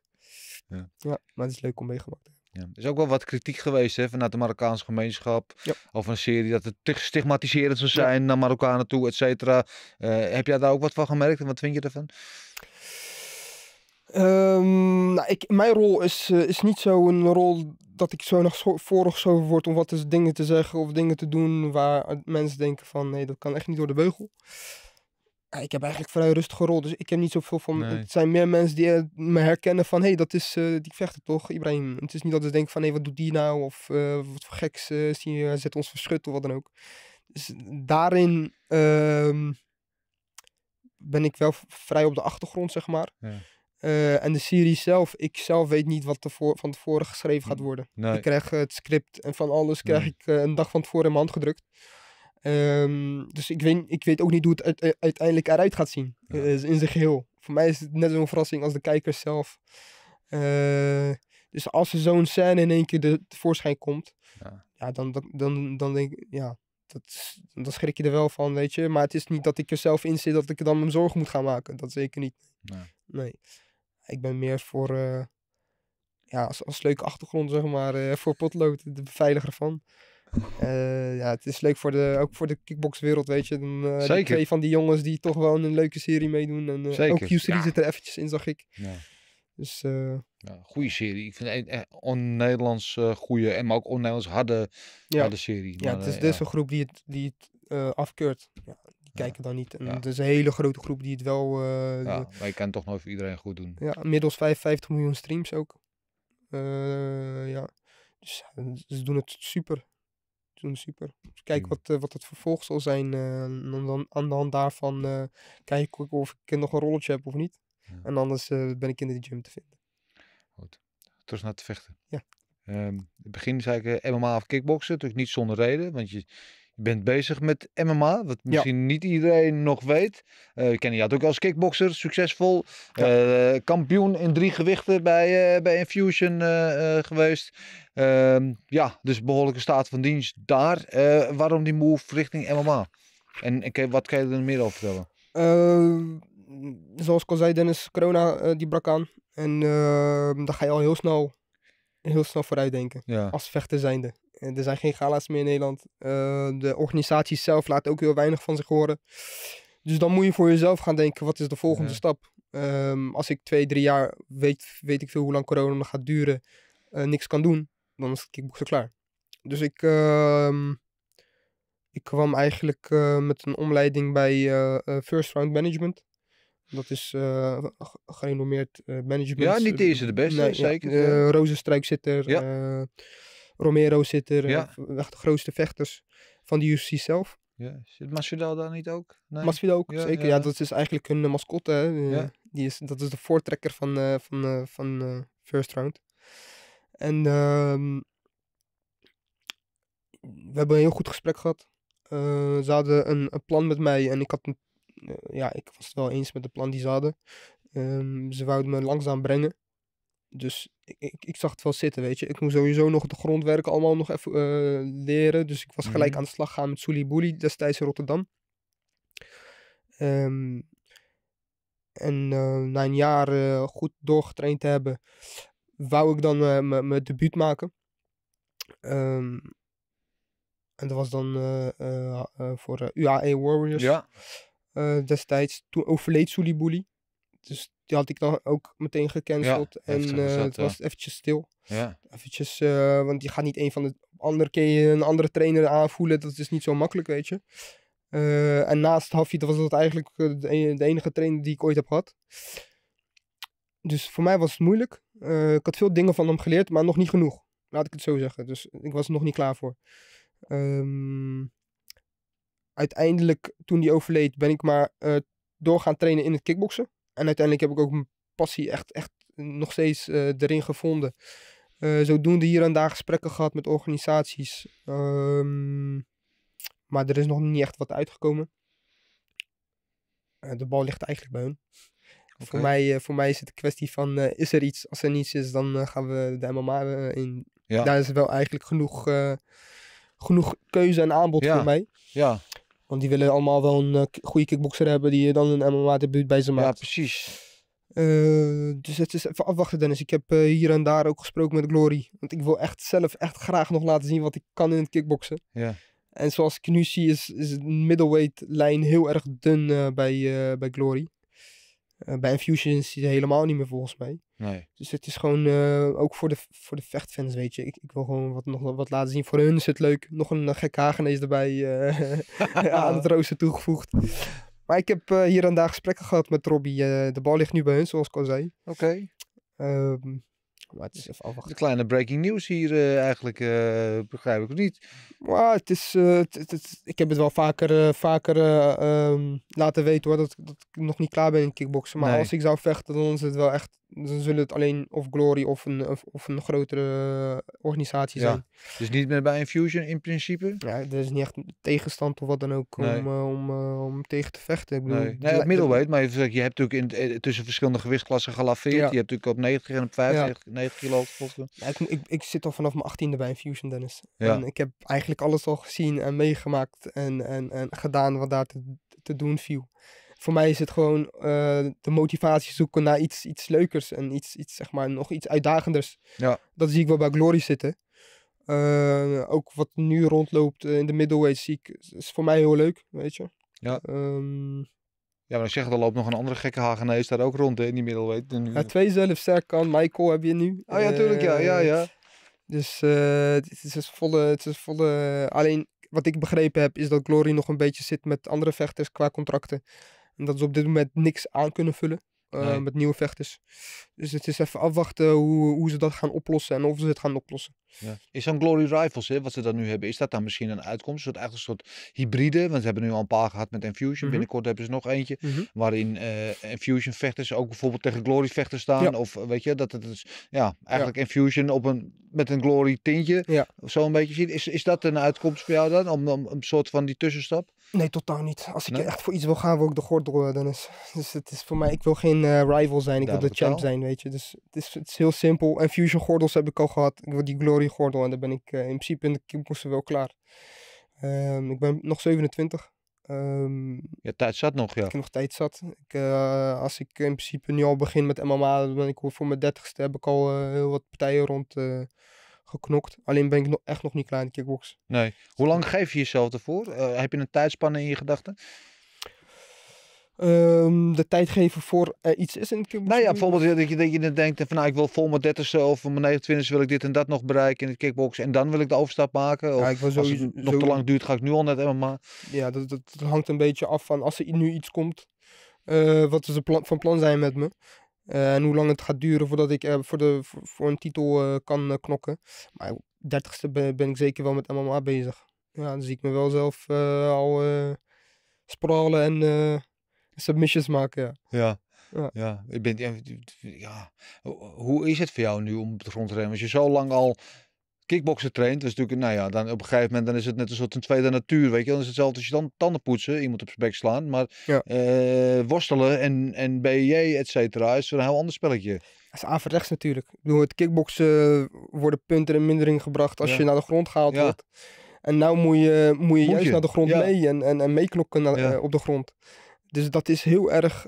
Ja, ja maar het is leuk om meegemaakt te Ja. Er is ook wel wat kritiek geweest hè, vanuit de Marokkaanse gemeenschap. Ja. Of een serie dat het te stigmatiserend zou zijn naar Marokkanen toe, et cetera. Eh, heb jij daar ook wat van gemerkt en wat vind je ervan? Ehm, nou, ik, mijn rol is, eh, is niet zo'n rol dat ik zo nog zo word om wat dus dingen te zeggen of dingen te doen waar eh, mensen denken van nee, dat kan echt niet door de beugel. ik heb eigenlijk vrij rustige rol, dus ik heb niet zoveel van... Het zijn meer mensen die eh, me herkennen van hé, hey, dat is die vechter toch, Ibrahim. Het is niet dat ze denken van hé, wat doet die nou of wat voor geks zie je, zet ons verschut of wat dan ook. Dus daarin ehm, ben ik wel vrij op de achtergrond, zeg maar. Ja. Eh, en de serie zelf, ik zelf weet niet wat tevoor, van tevoren geschreven gaat mm, worden. Ik krijg het script en van alles krijg ik eh, een dag van tevoren in mijn hand gedrukt. Ehm, dus ik weet, ik weet ook niet hoe het uiteindelijk eruit gaat zien eh, in zijn geheel. Voor mij is het net zo'n verrassing als de kijkers zelf. dus als er zo'n scène in één keer de, tevoorschijn komt, ja. ja dan, dan, dan, denk ik, ja, dat, dan schrik je er wel van, weet je. Maar het is niet dat ik er zelf in zit dat ik er dan mijn zorgen moet gaan maken. Dat zeker niet. Nee. nee. Ik ben meer voor, eh, ja, als, als leuke achtergrond, zeg maar, eh, voor potlood, de beveiliger van. (laughs) Eh, ja, het is leuk voor de, ook voor de kickboxwereld, weet je. Dan, Zeker. twee van die jongens die toch wel een leuke serie meedoen. En Zeker. ook Q3 zit er eventjes in, zag ik. Ja. Dus, ja, goede serie. Ik vind het e, e, on-Nederlands goede en maar ook on-Nederlands harde, ja. harde serie. ja, het is dus een groep die het, die het afkeurt kijken dan niet. En Het is een hele grote groep die het wel... Eh, ja, maar je kan toch nog even iedereen goed doen. Ja, middels 55 miljoen streams ook. Eh, ja. Dus ze doen het super. Ze doen super. Dus kijk mm. wat, eh, wat het vervolg zal zijn. en dan aan de hand daarvan kijk ik of ik nog een rolletje heb of niet. En anders ben ik in de gym te vinden. Goed. Terug naar te vechten. Ja. Ehm, in het begin zei ik helemaal MMA of kickboksen, natuurlijk dus niet zonder reden, want je, bent bezig met MMA, wat misschien niet iedereen nog weet. Eh, ken je had ook als kickboxer succesvol. Eh, kampioen in drie gewichten bij, eh, bij Infusion geweest. Ehm, ja, dus behoorlijke staat van dienst daar. waarom die move richting MMA? En, wat kan je er meer over vertellen? Ehm, zoals ik al zei, Dennis, corona die brak aan. En ehm, dan ga je al heel snel, heel snel vooruit denken. Als vechter zijnde er zijn geen gala's meer in Nederland. Eh, de organisatie zelf laat ook heel weinig van zich horen. Dus dan moet je voor jezelf gaan denken, wat is de volgende stap? Ehm, als ik twee, drie jaar, weet, weet ik veel hoe lang corona nog gaat duren, eh, niks kan doen, dan is het er klaar. Dus ik, ehm, ik kwam eigenlijk eh, met een omleiding bij First Round Management. Dat is gerenommeerd management. Ja, niet deze de beste, zeker. Ja, Rozenstruik zit er. Ja. Romero zit er. Eh, echt de grootste vechters van de UFC zelf. Ja. Zit Masvidal daar niet ook? Nee. Masvidal ook, zeker. Ja. dat is eigenlijk hun eh, mascotte. Hè. Eh, die is, dat is de voortrekker van, van, van First Round. En ehm, we hebben een heel goed gesprek gehad. ze hadden een, een, plan met mij en ik had een, ja, ik was het wel eens met het plan die ze hadden. Ehm, ze wouden me langzaam brengen. Dus ik, ik, ik, zag het wel zitten, weet je. Ik moest sowieso nog de grondwerken allemaal nog even eh, leren. Dus ik was mhm. gelijk aan de slag gaan met Suli destijds in Rotterdam. Ehm, en eh, na een jaar eh, goed doorgetraind te hebben, wou ik dan mijn debuut maken. Ehm, en dat was dan voor UAE Warriors ja. destijds. Toen overleed Suli Dus die had ik dan ook meteen gecanceld. en eh, het was eventjes stil. Ja. Eventjes, eh, want je gaat niet een van de andere keer een andere trainer aanvoelen. Dat is dus niet zo makkelijk, weet je. Uh, en naast Hafid was dat eigenlijk e-, de enige trainer die ik ooit heb gehad. Dus voor mij was het moeilijk. ik had veel dingen van hem geleerd, maar nog niet genoeg. Laat ik het zo zeggen. Dus ik was er nog niet klaar voor. Ehm, uiteindelijk, toen die overleed, ben ik maar door gaan trainen in het kickboksen. En uiteindelijk heb ik ook mijn passie echt, echt nog steeds eh, erin gevonden. Uh, zodoende hier en daar gesprekken gehad met organisaties. Ehm, maar er is nog niet echt wat uitgekomen. Eh, de bal ligt eigenlijk bij hun. Voor, mij, voor mij is het een kwestie van, is er iets? Als er niets is, dan gaan we de maar in. Ja. Daar is wel eigenlijk genoeg, genoeg keuze en aanbod voor mij. Ja, want die willen allemaal wel een eh, goede kickboxer hebben die eh, dan een MMA-debuut bij ze maakt. Ja, precies. Eh, dus het is even afwachten, Dennis. Ik heb hier en daar ook gesproken met Glory. Want ik wil echt zelf echt graag nog laten zien wat ik kan in het kickboksen. Ja. En zoals ik nu zie, is, is het middleweight-lijn heel erg dun bij, bij Glory. bij Infusion is hij helemaal niet meer volgens mij. Nee. Dus het is gewoon eh, ook voor de, voor de vechtfans, weet je. Ik, ik wil gewoon wat, nog wat laten zien. Voor hun is het leuk. Nog een uh, gek Hagenees erbij eh, (laughs) (laughs) aan het rooster toegevoegd. Maar ik heb eh, hier en daar gesprekken gehad met Robbie. de bal ligt nu bij hun, zoals ik al zei. Oké. Ehm, maar het is even afwachten. De kleine breaking news hier eigenlijk, begrijp ik het niet? Maar het is, ik heb het wel vaker, vaker ehm, laten weten hoor, dat, dat, ik nog niet klaar ben in kickboksen. Maar als ik zou vechten, dan is het wel echt dan zullen het alleen of Glory of een, of, of een grotere eh, organisatie zijn. Ja. Dus niet meer bij Infusion in principe? Ja, er is niet echt tegenstand of wat dan ook om, eh, om, eh, om tegen te vechten. Ik bedoel, nee. op het weet maar je hebt natuurlijk in, tussen verschillende gewichtsklassen gelaveerd. Je hebt natuurlijk op 90 en op 50, 90 kilo gevochten. Ik, ik, ik, zit al vanaf mijn 18e bij Infusion, Dennis. En ik heb eigenlijk alles al gezien en meegemaakt en, en, en gedaan wat daar te, te doen viel voor mij is het gewoon eh, de motivatie zoeken naar iets, iets leukers en iets, iets, zeg maar, nog iets uitdagenders. Ja. Dat zie ik wel bij Glory zitten. Eh, ook wat nu rondloopt eh, in de middleweight zie ik, is voor mij heel leuk, weet je. Ja. Um, ja, maar ik zeg, er loopt nog een andere gekke Hagenees daar ook rond hè, in die middleweight. Nu... Ja, twee zelfs, sterk kan. Michael heb je nu. Oh ja, tuurlijk, ja, ja, ja. Dus het, is dus volle, het is volle... Alleen, wat ik begrepen heb, is dat Glory nog een beetje zit met andere vechters qua contracten dat ze op dit moment niks aan kunnen vullen. Eh, met nieuwe vechters. Dus het is even afwachten hoe, hoe ze dat gaan oplossen en of ze het gaan oplossen. Ja. Is dan Glory Rifles, hè, wat ze dan nu hebben, is dat dan misschien een uitkomst? Een soort, eigenlijk een soort hybride, want ze hebben nu al een paar gehad met Infusion. Mhm. Binnenkort hebben ze nog eentje, mhm. waarin uh, eh, Infusion vechters ook bijvoorbeeld tegen Glory vechters staan. Of weet je, dat het is, dus, ja, eigenlijk Infusion op een, met een Glory tintje, of zo een beetje ziet. Is, is dat een uitkomst voor jou dan, om, om een soort van die tussenstap? Nee, totaal niet. Als ik echt voor iets wil gaan, wil ik de gordel, eh, Dennis. (laughs) Dus het is voor mij, ik wil geen eh, rival zijn. Ik wil de champ zijn, weet je. Dus het is, het is heel simpel. En Fusion gordels heb ik al gehad. Ik wil die Glory gordel. En dan ben ik eh, in principe in de kickboxen wel klaar. Ehm, ik ben nog 27. Um, ehm, ja, tijd zat nog, ja. Ik heb nog tijd zat. Ik, als ik in principe nu al begin met MMA, dan ben ik voor mijn dertigste, heb ik al heel wat partijen rond geknokt. Alleen ben ik nog echt nog niet klaar in de kickbox. Nee. Hoe lang geef je jezelf ervoor? Eh, heb je een tijdspanne in je gedachten? Ehm, de tijd geven voor iets is in kickbox. Nou ja, bijvoorbeeld dat je, dat je denkt van nou, ik wil vol mijn 30 of mijn 29 wil ik dit en dat nog bereiken in de kickbox en dan wil ik de overstap maken. Of ja, ik wil sowieso, nog te lang duurt, ga ik nu al net MMA. Ja, dat, dat hangt een beetje af van als er nu iets komt, uh, wat ze plan, van plan zijn met me. Eh, en hoe lang het gaat duren voordat ik eh, voor, de, voor, een titel eh, kan knokken. Maar dertigste ben, ben ik zeker wel met MMA bezig. Ja, dan zie ik me wel zelf al spralen en submissions maken. Ja. ja. Ja. Ik ben, ja, hoe is het voor jou nu om op de grond te rennen? Als je zo lang al kickboksen traint, is natuurlijk, nou ja, dan op een gegeven moment dan is het net een soort een tweede natuur, weet je. Dan is hetzelfde als je dan tanden poetsen, iemand op zijn bek slaan. Maar eh, worstelen en, en BJ, et cetera, is een heel ander spelletje. Dat is averechts natuurlijk. Door het kickboksen eh, worden punten in mindering gebracht als je naar de grond gehaald ja. wordt. En nou moet je, moet je juist naar de grond mee en, en, meeklokken eh, op de grond. Dus dat is heel erg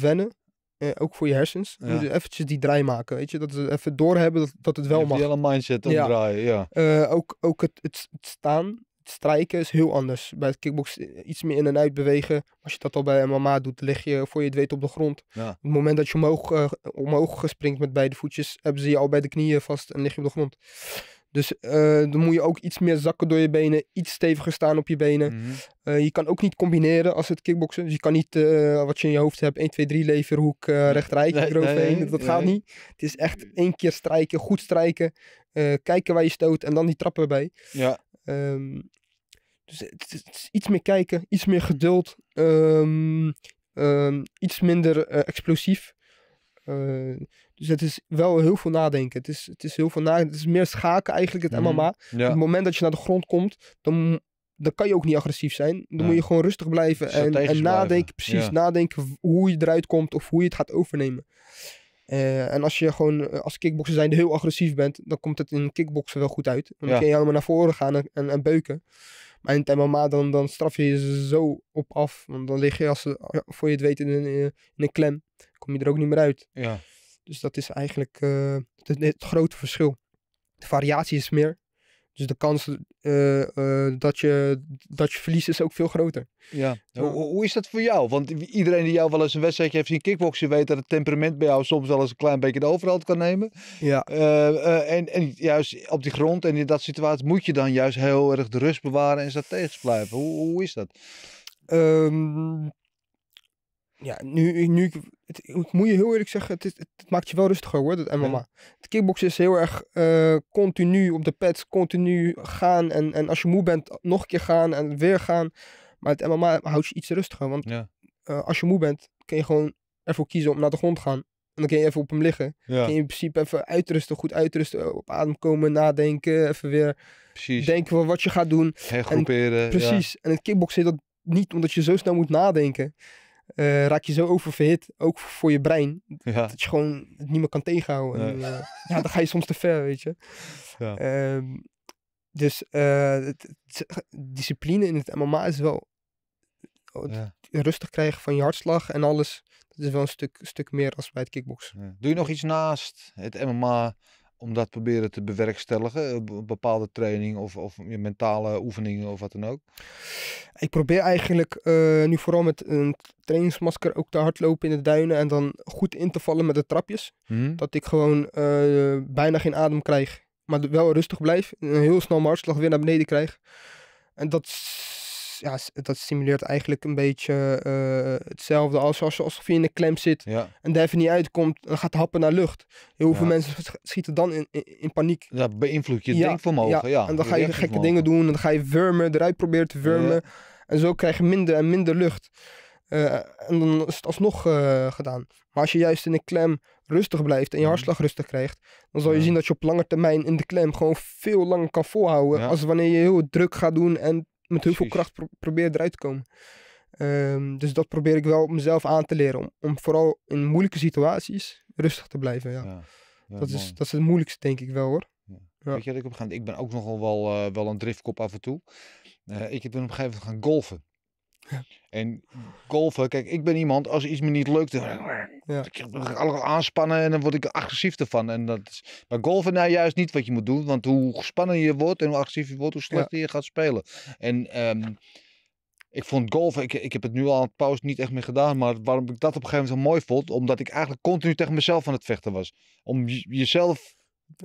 wennen. Eh, ook voor je hersens. even eventjes die draai maken, weet je. Dat ze even doorhebben dat, dat het wel je mag. Je hele mindset omdraaien, ja. ja. Eh, ook ook het, het, staan, het strijken is heel anders. Bij het kickbox eh, iets meer in en uit bewegen. Als je dat al bij MMA doet, lig je voor je het weet op de grond. Op het moment dat je omhoog, omhoog springt met beide voetjes, hebben ze je al bij de knieën vast en lig je op de grond. Dus eh, dan moet je ook iets meer zakken door je benen, iets steviger staan op je benen. Mhm. Eh, je kan ook niet combineren als het kickboksen. Dus je kan niet eh, wat je in je hoofd hebt, 1, 2, 3 leverhoek, uh, recht dat, gaat niet. Het is echt één keer strijken, goed strijken, kijken waar je stoot en dan die trappen erbij. Ja. Ehm, dus het, is iets meer kijken, iets meer geduld, ehm, ehm, iets minder explosief. Dus het is wel heel veel nadenken. Het is, het is heel veel nadenken. Het is meer schaken eigenlijk, het MMA. het moment dat je naar de grond komt, dan, dan kan je ook niet agressief zijn. Dan moet je gewoon rustig blijven en, en nadenken. Precies, nadenken hoe je eruit komt of hoe je het gaat overnemen. Eh, en als je gewoon eh, als kickboksen zijn heel agressief bent, dan komt het in kickboksen wel goed uit. Dan kun je helemaal naar voren gaan en, en, beuken. Maar in het MMA dan, dan straf je je zo op af. Want dan lig je als, eh, voor je het weet in een, in een klem. kom je er ook niet meer uit. Ja. Dus dat is eigenlijk eh, het, grote verschil. De variatie is meer. Dus de kans uh, dat, je, dat je verliest is ook veel groter. Ja. Hoe, hoe is dat voor jou? Want iedereen die jou wel eens een wedstrijdje heeft zien kickboksen... weet dat het temperament bij jou soms wel eens een klein beetje de overhand kan nemen. Ja. en, en juist op die grond en in dat situatie... moet je dan juist heel erg de rust bewaren en strategisch blijven. Hoe, hoe is dat? Ehm, ja, nu, nu het, moet je heel eerlijk zeggen, het, het, maakt je wel rustiger hoor, dat MMA. Het kickboksen is heel erg eh, continu op de pads, continu gaan. En, en als je moe bent, nog een keer gaan en weer gaan. Maar het MMA houdt je iets rustiger, want ja. Eh, als je moe bent, kun je gewoon ervoor kiezen om naar de grond te gaan. En dan kun je even op hem liggen. Kun je in principe even uitrusten, goed uitrusten, eh, op adem komen, nadenken, even weer precies. denken van wat je gaat doen. groeperen. En, precies. En het kickboksen dat niet, omdat je zo snel moet nadenken. Eh, raak je zo oververhit, ook voor je brein, dat je gewoon niet meer kan tegenhouden. En, eh, (laughs) ja, dan ga je soms te ver, weet je. Ja. Ehm, dus eh, het, discipline in het MMA is wel rustig krijgen van je hartslag en alles. Dat is wel een stuk, stuk meer als bij het kickboksen. Doe je nog iets naast het MMA? om dat proberen te bewerkstelligen? Eh, bepaalde training of, of mentale oefeningen of wat dan ook? Ik probeer eigenlijk eh, nu vooral met een trainingsmasker ook te hardlopen in de duinen en dan goed in te vallen met de trapjes. Mhm. Dat ik gewoon eh, bijna geen adem krijg, maar wel rustig blijf. een heel snel mijn weer naar beneden krijg. En dat ja, dat stimuleert eigenlijk een beetje eh, hetzelfde als, als alsof je in een klem zit en daar even niet uitkomt, dan gaat happen naar lucht. Heel veel mensen schieten dan in, in, paniek. Dat beïnvloedt je denkvermogen, ja. En dan ga je gekke dingen doen, en dan ga je wurmen, eruit proberen te wurmen. En zo krijg je minder en minder lucht. Eh, en dan is het alsnog eh, gedaan. Maar als je juist in de klem rustig blijft en je mhm. hartslag rustig krijgt, dan zal je zien dat je op lange termijn in de klem gewoon veel langer kan volhouden. Als wanneer je heel druk gaat doen en met veel kracht pro probeer eruit te komen. Ehm, dus dat probeer ik wel mezelf aan te leren. Om, om vooral in moeilijke situaties rustig te blijven. Ja. ja, dat, is, dat is het moeilijkste, denk ik wel hoor. Ja. Weet je wat ik op Ik ben ook nogal wel, eh, wel een driftkop af en toe. Eh, ik ben op een gegeven moment gaan golven. En golven, kijk, ik ben iemand, als iets me niet lukt, dan ga ik aanspannen en dan word ik agressief ervan. En dat is, maar golven nou juist niet wat je moet doen, want hoe gespannen je wordt en hoe agressief je wordt, hoe slechter je gaat spelen. En ehm, ik vond golven, ik, ik heb het nu al aan het pauze niet echt meer gedaan, maar waarom ik dat op een gegeven moment zo mooi vond, omdat ik eigenlijk continu tegen mezelf aan het vechten was. Om jezelf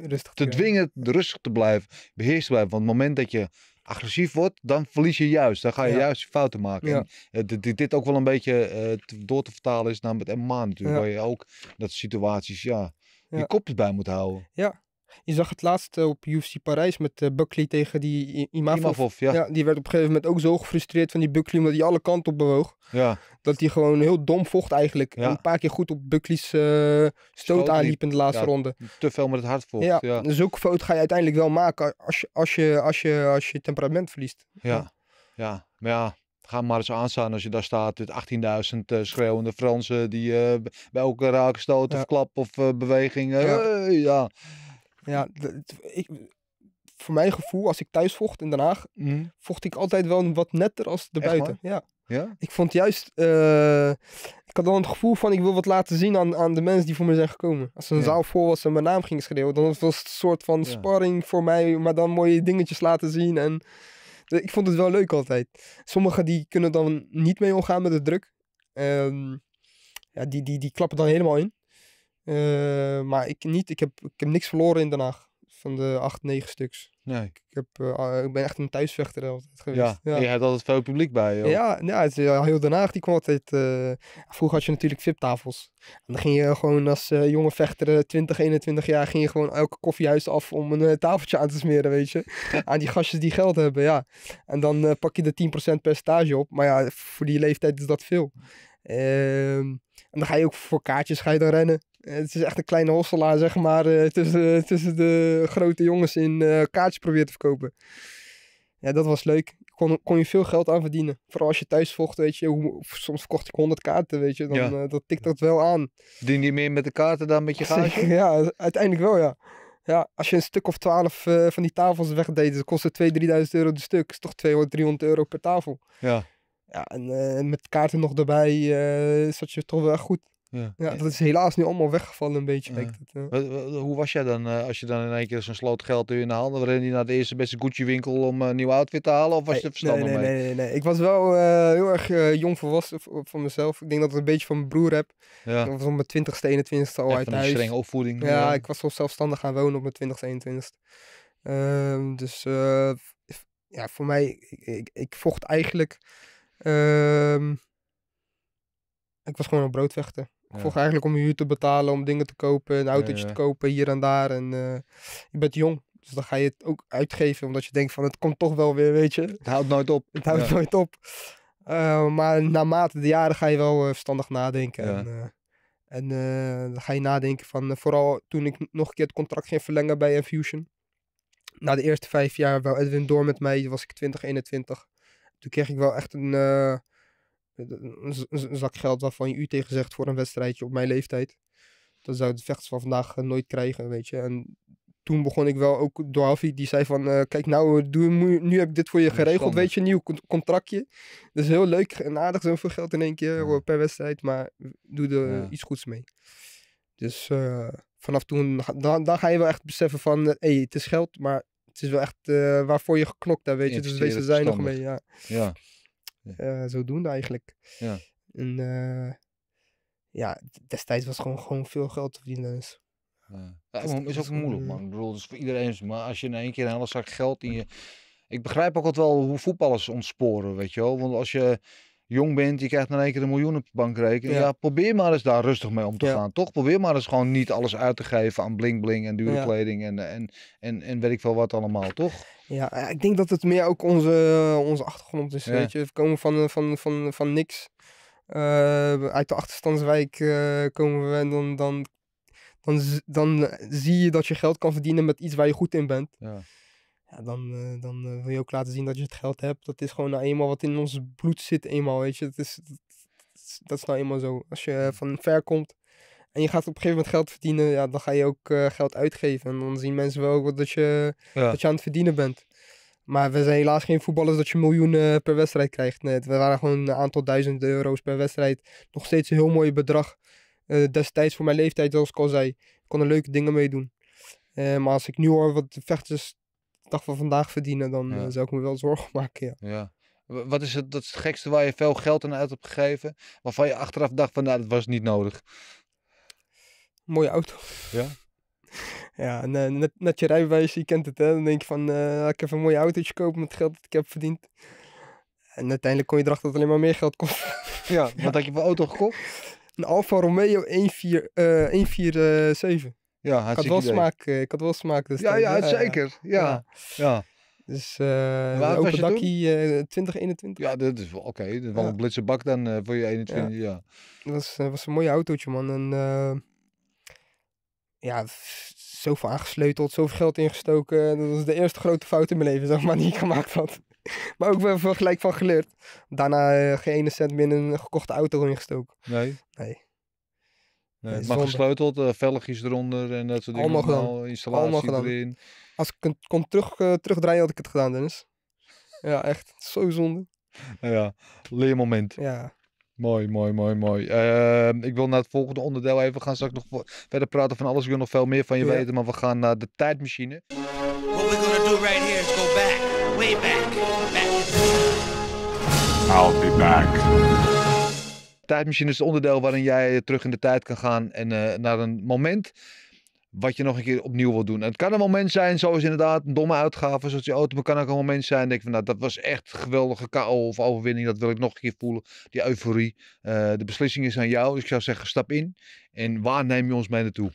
rustig te, te dwingen rustig te blijven, beheerst te blijven. Want het moment dat je agressief wordt, dan verlies je juist. Dan ga je juist fouten maken. Eh, dit, dit ook wel een beetje eh, door te vertalen is namelijk met MMA natuurlijk. Waar je ook dat situaties, ja, je kop erbij moet houden. Ja, je zag het laatst eh, op UFC Parijs met eh, Buckley tegen die Imavov. ja. Die werd op een gegeven moment ook zo gefrustreerd van die Buckley, omdat hij alle kanten op bewoog. Ja. Dat hij gewoon heel dom vocht eigenlijk. En een paar keer goed op Buckley's uh, stoot aanliep in de laatste ronde. Te veel met het hart vocht. Ja, ja. zulke fout ga je uiteindelijk wel maken als je, als je, als je, als je temperament verliest. Ja, ja. maar ja ga maar eens aanstaan als je daar staat. met 18.000 schreeuwende Fransen die bij elke raken stoot of klap of beweging. Ja. ja. Ja, ik, voor mijn gevoel, als ik thuis vocht in Den Haag, mhm. vocht ik altijd wel wat netter als erbuiten. buiten. Ja. ja. Ik vond juist, eh, ik had dan het gevoel van ik wil wat laten zien aan, aan de mensen die voor me zijn gekomen. Als een zaal vol was en mijn naam ging schreeuwen, dan was het een soort van sparring voor mij, maar dan mooie dingetjes laten zien. En ik vond het wel leuk altijd. Sommigen die kunnen dan niet mee omgaan met de druk. Ehm, ja, die, die, die klappen dan helemaal in. Eh, maar ik niet. Ik heb, ik heb niks verloren in Den Haag. Van de acht, negen stuks. Nee. Ik, heb, eh, ah, ik ben echt een thuisvechter altijd geweest. Ja, je hebt altijd veel publiek bij Ja, ja, het, heel Den Haag die kwam altijd... Eh, vroeger had je natuurlijk VIP-tafels. En dan ging je gewoon als jonge vechter, 20, 21 jaar... ging je gewoon elke koffiehuis af om een tafeltje aan te smeren, weet je. (laughs) aan die gastjes die geld hebben, ja. En dan pak je de 10% percentage op. Maar ja, voor die leeftijd is dat veel. Ehm, en dan ga je ook voor kaartjes ga je dan rennen het is echt een kleine hostelaar zeg maar, uh, tussen, eh, tussen de grote jongens in eh, kaartjes probeert te verkopen. Ja, dat was leuk. Kon, kon je veel geld aan verdienen. Vooral als je thuis vocht, weet je. Hoe, soms verkocht ik 100 kaarten, weet je. Dan, ja. dat tikt dat wel aan. Dien je meer met de kaarten dan met je (laughs) gaatje? (laughs) ja, uiteindelijk wel, ja. Ja, als je een stuk of twaalf van die tafels wegdeed, ze kostte 2000, 3000 euro de stuk. Dat is toch 200, 300 euro per tafel. Ja. Ja, en met kaarten nog erbij zat je toch wel goed. Ja. ja, dat is helaas nu allemaal weggevallen een beetje. ja. Hoe was jij dan eh, als je dan in één keer zo'n sloot geld in de handen... rende je naar de eerste beste Gucci winkel om eh, een nieuw outfit te halen? Of was nee, je verstandig nee, nee, mee? Nee, nee, Ik was wel eh, heel erg jong volwassen van mezelf. Ik denk dat ik een beetje van mijn broer heb. Ja. Ik was om mijn twintigste, 21ste al uit huis. strenge opvoeding. Ja, ik was wel zelfstandig gaan wonen op mijn twintigste, 21ste. Ehm, dus ja, voor mij... Ik, ik, ik vocht eigenlijk... Ehm, ik was gewoon een broodvechter. Ik vroeg eigenlijk om huur te betalen, om dingen te kopen, een autootje te kopen hier en daar. En uh, je bent jong. Dus dan ga je het ook uitgeven, omdat je denkt van het komt toch wel weer, weet je. Het houdt nooit op. Het houdt nooit op. Uh, maar naarmate de jaren ga je wel eh, verstandig nadenken. En, en dan ga je nadenken van, vooral toen ik nog een keer het contract ging verlengen bij Infusion. Na de eerste vijf jaar wel Edwin door met mij, was ik 20, 21. Toen kreeg ik wel echt een een zak geld waarvan je u tegen zegt voor een wedstrijdje op mijn leeftijd. Dan zou de vechters van vandaag eh, nooit krijgen, weet je. En toen begon ik wel ook door Alfie die zei van, eh, kijk nou, eh, doe, nu heb ik dit voor je geregeld, weet je, nieuw contractje. Dat is heel leuk en aardig, zoveel geld in één keer per wedstrijd, maar doe er iets goeds mee. Dus vanaf toen, dan, dan ga je wel echt beseffen van, hey, het is geld, maar het is wel echt waarvoor je geknokt hebt, weet je. Dus wees zijn nog mee, ja. Ja. Ja. Eh, zodoende eigenlijk. Ja. En eh, ja, destijds was gewoon, gewoon veel geld te verdienen. Dus. Ja. Dus het is ook moeilijk, man. Eh, ik bedoel, dus voor iedereen. Maar als je in één keer een hele zak geld in je. Ik begrijp ook altijd wel hoe voetballers ontsporen, weet je wel. Want als je jong bent, je krijgt in één keer een miljoen op de bankrekening. Ja. probeer maar eens daar rustig mee om te gaan. Toch? Probeer maar eens gewoon niet alles uit te geven aan bling bling en dure kleding en, en, en, en weet ik veel wat allemaal, toch? Ja, eh, ik denk dat het meer ook onze, eh, onze achtergrond is. Weet je, we komen van, eh, van, van, van niks. uit de achterstandswijk komen we en dan, dan, dan, dan, zie je dat je geld kan verdienen met iets waar je goed in bent. Ja. ja dan dan wil je ook laten zien dat je het geld hebt. Dat is gewoon nou eenmaal wat in ons bloed zit, eenmaal. Weet je, dat is, dat is nou eenmaal zo. Als je van ver komt, en je gaat op een gegeven moment geld verdienen, ja, dan ga je ook eh, geld uitgeven. En dan zien mensen wel ook dat je, dat je aan het verdienen bent. Maar we zijn helaas geen voetballers dat je miljoenen eh, per wedstrijd krijgt. Nee, we waren gewoon een aantal duizend euro's per wedstrijd. Nog steeds een heel mooi bedrag. Eh, destijds voor mijn leeftijd, zoals ik al zei, ik kon er leuke dingen mee doen. maar als ik nu hoor wat de vechters de dag van vandaag verdienen, dan zou ik me wel zorgen (laughs) maken. ja. ja. Wat is het, dat het gekste waar je veel geld aan uit hebt gegeven, waarvan je achteraf dacht van nou, dat was niet nodig? mooie auto. Ja? (laughs) ja, en eh, net, net, je rijbewijs, je kent het hè. Dan denk je van, eh, ik even een mooie autootje kopen met het geld dat ik heb verdiend. En uiteindelijk kon je erachter dat alleen maar meer geld kost. (laughs) ja, wat ja. had je voor auto gekocht? (laughs) Een Alfa Romeo 147. Eh, ja, ik had wel smaak. Ik had wel smaak. Dus ja, ja, zeker. Ja. ja. ja. Dus uh, open dakkie uh, 2021. Ja, dat is oké. Dat wel een blitse bak dan voor je 21. Ja. Dat was, was een mooie autootje, man. En ja, zoveel aangesleuteld, zoveel geld ingestoken. Dat was de eerste grote fout in mijn leven, zeg maar, die ik gemaakt had. (laughs) maar ook wel gelijk van geleerd. Daarna eh, geen ene cent meer in een gekochte auto ingestoken. Nee. Nee. Nee, mag gesleuteld, uh, eh, velgjes eronder en dat soort dingen. Allemaal gedaan. installatie erin. Als ik kon, kon terug, eh, terugdraaien had ik het gedaan, Dennis. ja, echt. Zo zonde. ja, leermoment. Ja. Mooi, mooi, mooi, mooi. Ehm, ik wil naar het volgende onderdeel even. We gaan straks nog verder praten van alles. Ik wil nog veel meer van je weten, maar we gaan naar de tijdmachine. What we're gonna do right here is go back, way back, back. I'll be back. Tijdmachine is het onderdeel waarin jij eh, terug in de tijd kan gaan en eh, naar een moment wat je nog een keer opnieuw wil doen. het kan een moment zijn, zoals inderdaad een domme uitgave, zoals je auto, maar kan ook een moment zijn, denk ik van, nou, dat was echt geweldige KO of overwinning, dat wil ik nog een keer voelen, die euforie. Eh, de beslissing is aan jou, dus ik zou zeggen, stap in. En waar neem je ons mee naartoe?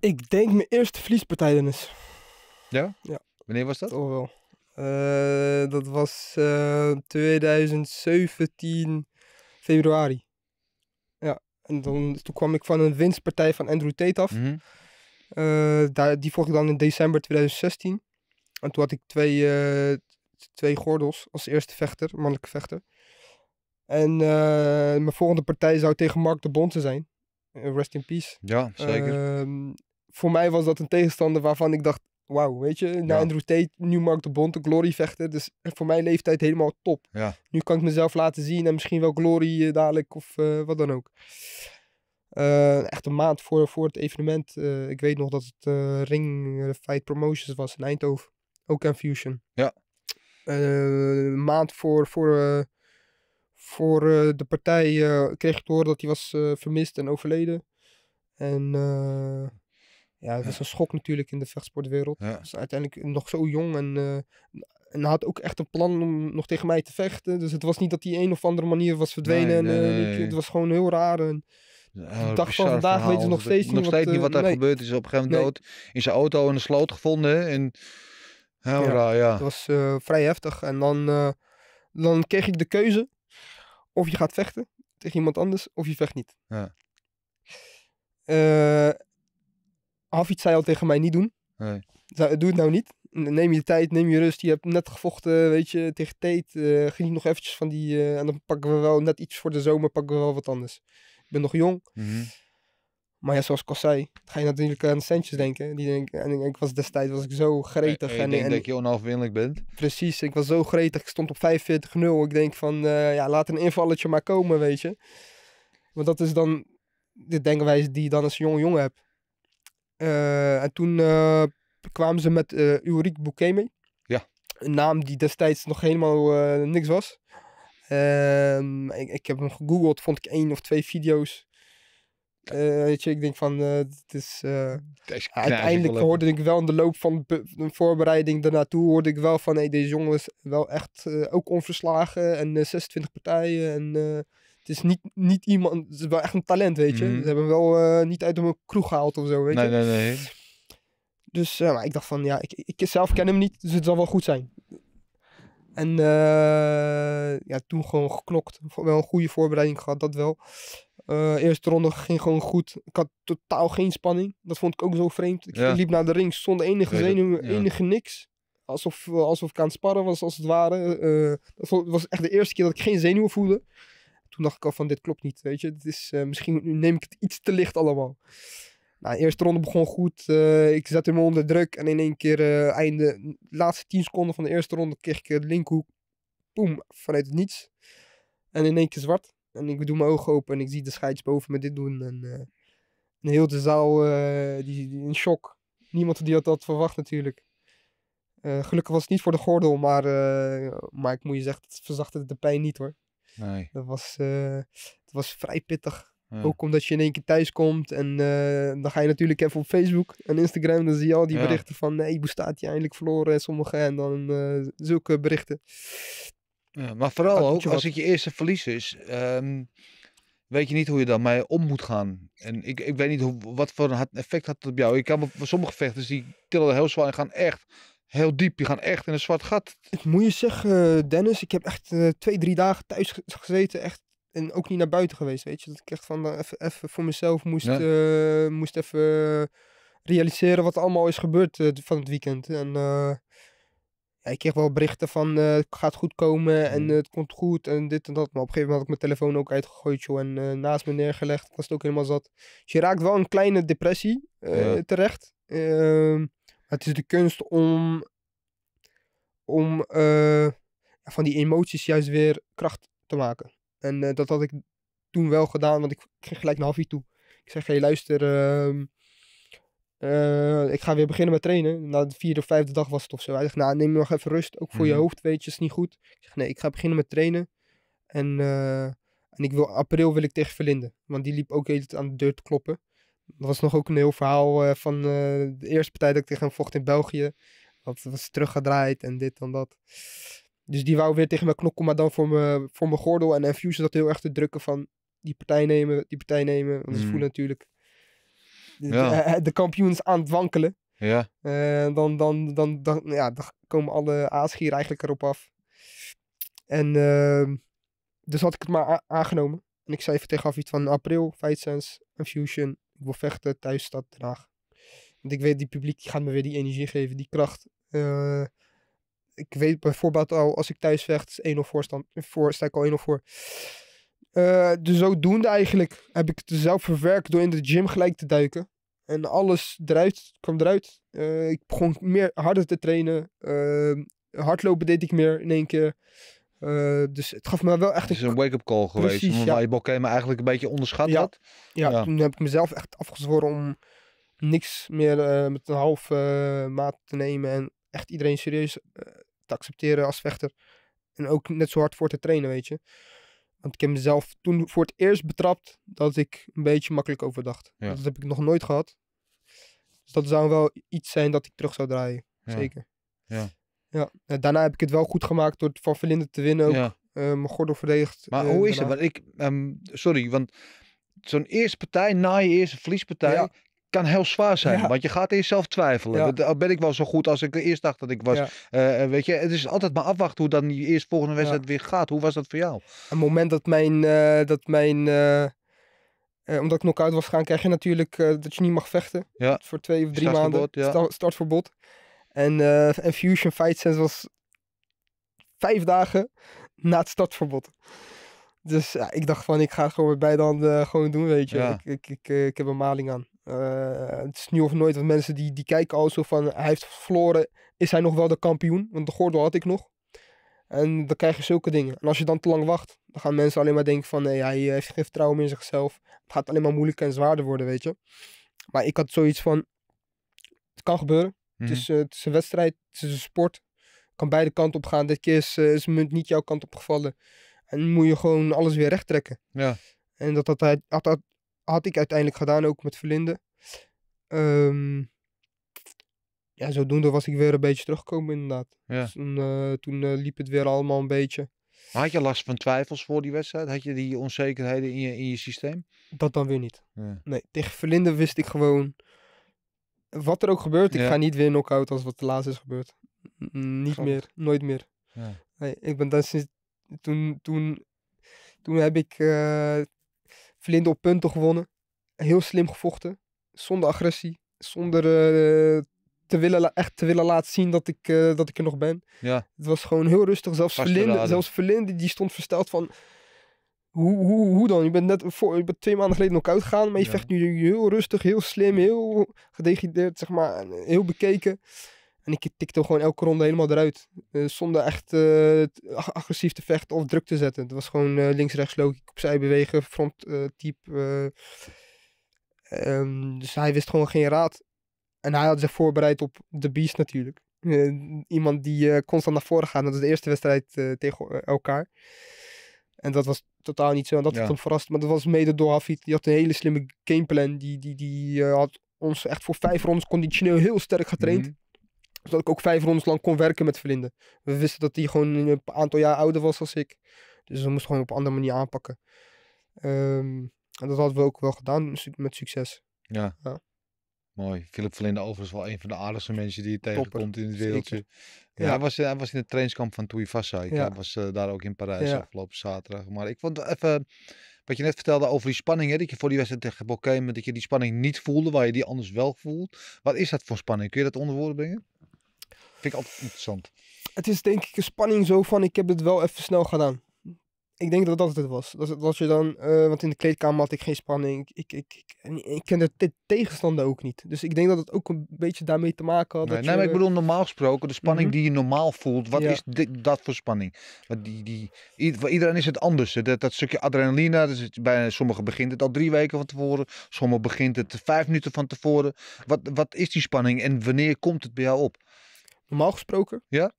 Ik denk mijn eerste verliespartij, is. Ja? Ja. Wanneer was dat? Oh wel. Eh, dat was 2017 eh, februari. En dan, toen kwam ik van een winstpartij van Andrew Tate af. Mhm. Eh, daar, die volgde ik dan in december 2016. En toen had ik twee, eh, twee gordels als eerste vechter, mannelijke vechter. En eh, mijn volgende partij zou tegen Mark de Bonte zijn. Rest in peace. Ja, zeker. Ehm, voor mij was dat een tegenstander waarvan ik dacht, wauw, weet je. Na ja. Andrew Tate, nu Mark de bonte de Glory vechten. Dus voor mijn leeftijd helemaal top. Ja. Nu kan ik mezelf laten zien en misschien wel Glory eh, dadelijk of eh, wat dan ook. Eh, echt een maand voor, voor het evenement. ik weet nog dat het Ring Fight Promotions was in Eindhoven. Ook aan Fusion. Ja. een maand voor, voor, voor de partij kreeg ik te horen dat hij was vermist en overleden. En ja, het was een schok natuurlijk in de vechtsportwereld. Dus uiteindelijk nog zo jong en, eh, en hij had ook echt een plan om nog tegen mij te vechten. Dus het was niet dat hij een of andere manier was verdwenen. en, eh, het was gewoon heel raar. En, dag van vandaag weet je nog steeds, nog niet, wat, niet wat er eh, nee. gebeurd is. Op een gegeven moment dood in zijn auto in de sloot gevonden. En, ja, raar, ja. Het was uh, vrij heftig. En dan, uh, dan kreeg ik de keuze of je gaat vechten tegen iemand anders of je vecht niet. Ja. Havid zei al tegen mij niet doen. Nee. Doe het nou niet. Neem je tijd, neem je rust. Je hebt net gevochten, weet je, tegen Teet. Eh, Ging geniet nog eventjes van die... Eh, en dan pakken we wel net iets voor de zomer, pakken we wel wat anders. Ik ben nog jong. Mhm. Maar ja, zoals ik al zei, ga je natuurlijk aan de centjes denken. Die denk, en ik was destijds was ik zo gretig. En, eh, en, denk dat je onafwinnelijk bent. Precies, ik was zo gretig. Ik stond op 45-0. Ik denk van, ja, laat een invalletje maar komen, weet je. Want dat is dan de denkwijze die je dan als jong jongen hebt. Eh, en toen eh, kwamen ze met uh, Ulrich Bouquet mee. Ja. Een naam die destijds nog helemaal niks was. Ehm, ik, ik, heb hem gegoogeld, vond ik één of twee video's. weet je, ik denk van, het is, uiteindelijk hoorde ik wel in de loop van de voorbereiding daarnaartoe, hoorde ik wel van, hey, deze jongen wel echt ook onverslagen en 26 partijen en het is niet, niet iemand, ze is wel echt een talent, weet je. Mhm. Ze hebben wel eh, niet uit een kroeg gehaald of zo, weet nee, je. Nee, nee, nee. Dus eh, maar ik dacht van, ja, ik, ik zelf ken hem niet, dus het zal wel goed zijn. En eh, ja, toen gewoon geknokt. Wel een goede voorbereiding gehad, dat wel. eerste ronde ging gewoon goed. Ik had totaal geen spanning. Dat vond ik ook zo vreemd. Ik liep naar de ring zonder enige zenuwen, enige niks. Alsof, alsof ik aan het sparren was, als het ware. Uh, dat was echt de eerste keer dat ik geen zenuwen voelde. Toen dacht ik al van dit klopt niet, weet je. Het is, eh, misschien neem ik het iets te licht allemaal. Nou, de eerste ronde begon goed. Eh, ik zette me onder druk. En in één keer, uh, einde, laatste 10 seconden van de eerste ronde, kreeg ik de linkhoek. Boem, vanuit het niets. En in één keer zwart. En ik doe mijn ogen open en ik zie de scheids boven me dit doen. En, uh, een heel de zaal die, die, in shock. Niemand die had dat verwacht natuurlijk. gelukkig was het niet voor de gordel, maar, maar ik moet je zeggen, het verzachtte de pijn niet hoor. Nee. Dat was, eh, het was vrij pittig. Ook omdat je in één keer thuis komt en eh, dan ga je natuurlijk even op Facebook en Instagram. Dan zie je al die berichten van nee, staat je eindelijk verloren en sommige en dan eh, zulke berichten. Ja, maar vooral ook als het je eerste verlies is, ehm, weet je niet hoe je daarmee om moet gaan. En ik, ik weet niet hoe, wat voor effect had het op jou. Ik kan sommige vechters die tillen heel zwaar en gaan echt heel diep. Die gaan echt in een zwart gat. Ik moet je zeggen, Dennis, ik heb echt eh, twee, drie dagen thuis gezeten. Echt, en ook niet naar buiten geweest, weet je. Dat ik echt van eh, even voor mezelf moest, eh, moest even realiseren wat allemaal is gebeurd van het weekend. En ja, ik kreeg wel berichten van het gaat goed komen en mm. het komt goed en dit en dat. Maar op een gegeven moment had ik mijn telefoon ook uitgegooid joh, en naast me neergelegd. Ik was het ook helemaal zat. Dus je raakt wel een kleine depressie terecht. Ehm het is de kunst om, om eh, van die emoties juist weer kracht te maken. En eh, dat had ik toen wel gedaan, want ik ging gelijk naar Havi toe. Ik zeg, hé hey, luister, ehm, eh, ik ga weer beginnen met trainen. Na de vierde of vijfde dag was het of zo. Hij zegt, nou neem nog even rust, ook voor je mhm. hoofd weet je, is niet goed. Ik zeg, nee, ik ga beginnen met trainen. En, en ik wil, april wil ik tegen Verlinden, want die liep ook even aan de deur te kloppen. Dat was nog ook een heel verhaal eh, van eh, de eerste partij dat ik tegen hem vocht in België. Dat was teruggedraaid en dit en dat. Dus die wou weer tegen me knokken, maar dan voor mijn voor me gordel. En fusion dat heel erg te drukken van die partij nemen, die partij nemen. Want ze mm. voelen natuurlijk de, de kampioens aan het wankelen. Ja. Eh, dan, dan, dan, dan, ja, dan komen alle aasgieren eigenlijk erop af. En dus had ik het maar aangenomen. En ik zei even tegen af iets van april, Fight Sense, fusion ik wil vechten thuis stad Den Want ik weet, die publiek gaat me weer die energie geven, die kracht. Eh, ik weet bijvoorbeeld al, als ik thuis vecht, is 1-0 voor, voor, sta ik al 1-0 voor. Uh, dus zodoende eigenlijk heb ik het zelf verwerkt door in de gym gelijk te duiken. En alles eruit, kwam eruit. Eh, ik begon meer harder te trainen. hardlopen deed ik meer in één keer. Eh, dus het gaf me wel echt... Het is een, wake-up call geweest, ja. waar je me eigenlijk een beetje onderschat ja. had. Ja, ja, toen heb ik mezelf echt afgezworen om niks meer eh, met een half eh, maat te nemen en echt iedereen serieus te accepteren als vechter. En ook net zo hard voor te trainen, weet je. Want ik heb mezelf toen voor het eerst betrapt dat ik een beetje makkelijk overdacht. Dat heb ik nog nooit gehad. Dus dat zou wel iets zijn dat ik terug zou draaien, zeker. Ja. Ja, daarna heb ik het wel goed gemaakt door van Verlinde te winnen ook. mijn ehm, gordel verdedigd. Maar eh, hoe is het? Want ik, ehm, sorry, want zo'n eerste partij na je eerste verliespartij kan heel zwaar zijn. Want je gaat eerst zelf twijfelen. Ja. ben ik wel zo goed als ik eerst dacht dat ik was. Eh, eh, weet je, het is altijd maar afwachten hoe dan die eerst volgende wedstrijd weer gaat. Hoe was dat voor jou? Een moment dat mijn... dat mijn omdat ik knock-out was gaan, krijg je natuurlijk dat je niet mag vechten. Voor twee of drie maanden. Startverbod. En, uh, en Fusion Fight was vijf dagen na het startverbod. Dus ja, ik dacht van, ik ga het gewoon met beide handen eh, gewoon doen, weet je. Ik, ik, ik, eh, ik, heb een maling aan. het is nu of nooit, want mensen die, die kijken al zo van, hij heeft verloren, is hij nog wel de kampioen? Want de gordel had ik nog. En dan krijg je zulke dingen. En als je dan te lang wacht, dan gaan mensen alleen maar denken van, nee, hij heeft geen vertrouwen in zichzelf. Het gaat alleen maar moeilijker en zwaarder worden, weet je. Maar ik had zoiets van, het kan gebeuren. Mhm. Eh, het, is, een wedstrijd, het is een sport. Kan beide kanten op gaan. Dit keer is, uh, is munt niet jouw kant op gevallen. En moet je gewoon alles weer recht trekken. Ja. En dat had, had, had, ik uiteindelijk gedaan, ook met Verlinde. Um, ja, zodoende was ik weer een beetje teruggekomen inderdaad. Ja. Dus toen eh, liep het weer allemaal een beetje. Maar had je last van twijfels voor die wedstrijd? Had je die onzekerheden in je, in je systeem? Dat dan weer niet. Ja. Nee, tegen Verlinden wist ik gewoon wat er ook gebeurt, ik ga niet weer knock als wat de laatste is gebeurd. niet meer, nooit meer. Ja. ik ben dan sinds, toen, toen, toen heb ik uh, op punten gewonnen. Heel slim gevochten, zonder agressie, zonder eh, te willen, echt te willen laten zien dat ik, eh, dat ik er nog ben. Ja. Het was gewoon heel rustig. Zelfs Vlinde, zelfs Verlinde die stond versteld van hoe, hoe, hoe dan? Je bent net voor, je bent twee maanden geleden nog koud gegaan, maar je vecht nu heel rustig, heel slim, heel gedegideerd, zeg maar, eh, heel bekeken. En ik tikte gewoon elke ronde helemaal eruit. Eh, zonder echt eh, agressief te vechten of druk te zetten. Het was gewoon links-rechts ik opzij bewegen, front type. Ehm, dus hij wist gewoon geen raad. En hij had zich voorbereid op de Beast natuurlijk. iemand die constant naar voren gaat. Dat is de eerste wedstrijd tegen elkaar. En dat was totaal niet zo. En dat ja. had hem verrast. Maar dat was mede door Hafid. Die had een hele slimme gameplan. Die, die, die eh, had ons echt voor vijf rondes conditioneel heel sterk getraind. Mm -hmm. Zodat ik ook vijf rondes lang kon werken met Verlinde. We wisten dat hij gewoon een aantal jaar ouder was dan ik. Dus we moesten gewoon op een andere manier aanpakken. Ehm, en dat hadden we ook wel gedaan met succes. ja. Mooi. Philip Verlinde overigens wel een van de aardigste mensen die je tegenkomt in het wereldje. Ja, Hij, was, eh, hij was in het trainingskamp van Toei Vassa. Ik eh, was eh, daar ook in Parijs afgelopen zaterdag. Maar ik vond even, wat je net vertelde over die spanning, hè, dat je voor die wedstrijd tegen met dat je die spanning niet voelde, waar je die anders wel voelt. Wat is dat voor spanning? Kun je dat onder woorden brengen? Vind ik altijd interessant. Het is denk ik een spanning zo van, ik heb het wel even snel gedaan ik denk dat dat het was. Dat, dat je dan, eh, want in de kleedkamer had ik geen spanning. Ik, ik, ik, ik, ik kende de tegenstander ook niet. Dus ik denk dat het ook een beetje daarmee te maken had. Nee, dat nee maar ik bedoel, normaal gesproken, de spanning mhm. die je normaal voelt, wat is dat voor spanning? Want die, die, voor iedereen is het anders. Dat, dat stukje adrenaline, dus bij sommigen begint het al drie weken van tevoren, sommigen begint het vijf minuten van tevoren. Wat, wat is die spanning en wanneer komt het bij jou op? Normaal gesproken? Ja.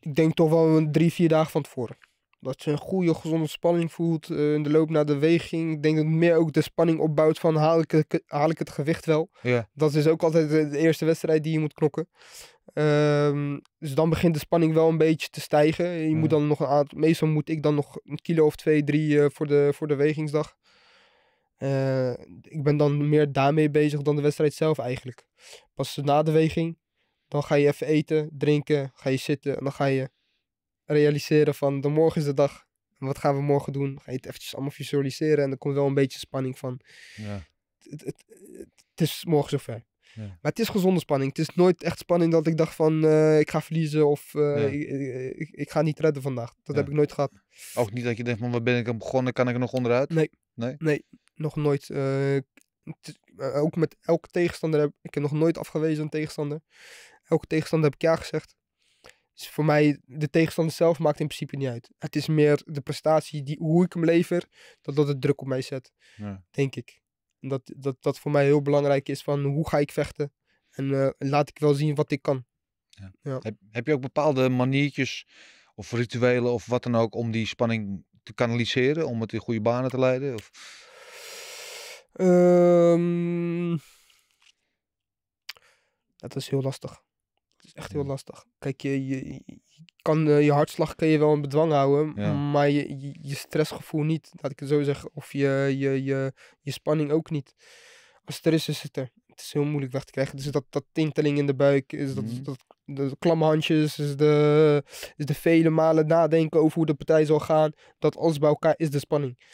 Ik denk toch wel drie, vier dagen van tevoren. Dat je een goede, gezonde spanning voelt eh, in de loop naar de weging. Ik denk dat meer ook de spanning opbouwt van haal ik het, haal ik het gewicht wel. Ja. Dat is ook altijd de eerste wedstrijd die je moet knokken. Ehm, dus dan begint de spanning wel een beetje te stijgen. Je moet dan nog een aantal, meestal moet ik dan nog een kilo of twee, drie eh, voor, de, voor de wegingsdag. Eh, ik ben dan meer daarmee bezig dan de wedstrijd zelf eigenlijk. Pas na de weging, dan ga je even eten, drinken, ga je zitten en dan ga je realiseren van de morgen is de dag. Wat gaan we morgen doen? Ga je het eventjes allemaal visualiseren en er komt wel een beetje spanning van. Het, is morgen zover. Ja. Maar het is gezonde spanning. Het is nooit echt spanning dat ik dacht van eh, ik ga verliezen of eh, ik, ik, ga niet redden vandaag. Dat heb ik nooit gehad. Ook niet dat je denkt, van waar ben ik aan begonnen? Kan ik er nog onderuit? Nee. Nee, nee nog nooit. Eh, ook met elke tegenstander heb ik heb nog nooit afgewezen een tegenstander. Elke tegenstander heb ik ja gezegd voor mij, de tegenstander zelf maakt in principe niet uit. Het is meer de prestatie, die, hoe ik hem lever, dat dat het druk op mij zet. Ja. Denk ik. dat, dat dat voor mij heel belangrijk is van hoe ga ik vechten. En eh, laat ik wel zien wat ik kan. Ja. Heb, heb je ook bepaalde maniertjes of rituelen of wat dan ook om die spanning te kanaliseren? Om het in goede banen te leiden? Of... Ehm, dat is heel lastig echt heel lastig. Kijk, je, je, kan, eh, je hartslag kan je wel in bedwang houden, mm. maar je, je, stressgevoel niet, laat ik het zo zeggen. Of je, je, je, je spanning ook niet. Als het er is, is het er. Het is heel moeilijk weg te krijgen. Dus dat, dat tinteling in de buik, is dat, mm. dat, de klamme handjes, is de, is de vele malen nadenken over hoe de partij zal gaan. Dat alles bij elkaar is de spanning.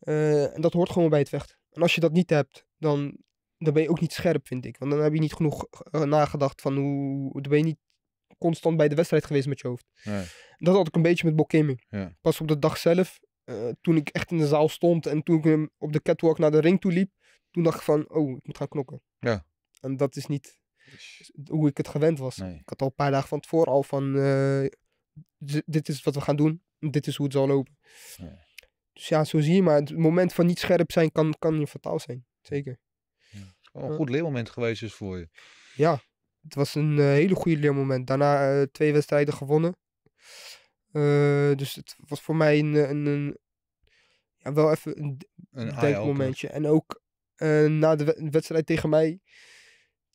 Eh, en dat hoort gewoon bij het vechten. En als je dat niet hebt, dan dan ben je ook niet scherp, vind ik. Want dan heb je niet genoeg eh, nagedacht van hoe... Dan ben je niet constant bij de wedstrijd geweest met je hoofd. Nee. Dat had ik een beetje met Bokemi. Ja. Pas op de dag zelf, eh, toen ik echt in de zaal stond en toen ik hem op de catwalk naar de ring toe liep, toen dacht ik van, oh, ik moet gaan knokken. Ja. En dat is niet hoe ik het gewend was. Ik had al een paar dagen van tevoren al van, eh, dit is wat we gaan doen, dit is hoe het zal lopen. Dus ja, zo zie je maar. Het moment van niet scherp zijn kan, kan je fataal zijn. Zeker een goed leermoment geweest is voor je. Ja, het was een eh, hele goede leermoment. Daarna eh, twee wedstrijden gewonnen. Eh, dus het was voor mij een, een, een ja, wel even een, een denkmomentje. En ook na de wedstrijd tegen mij,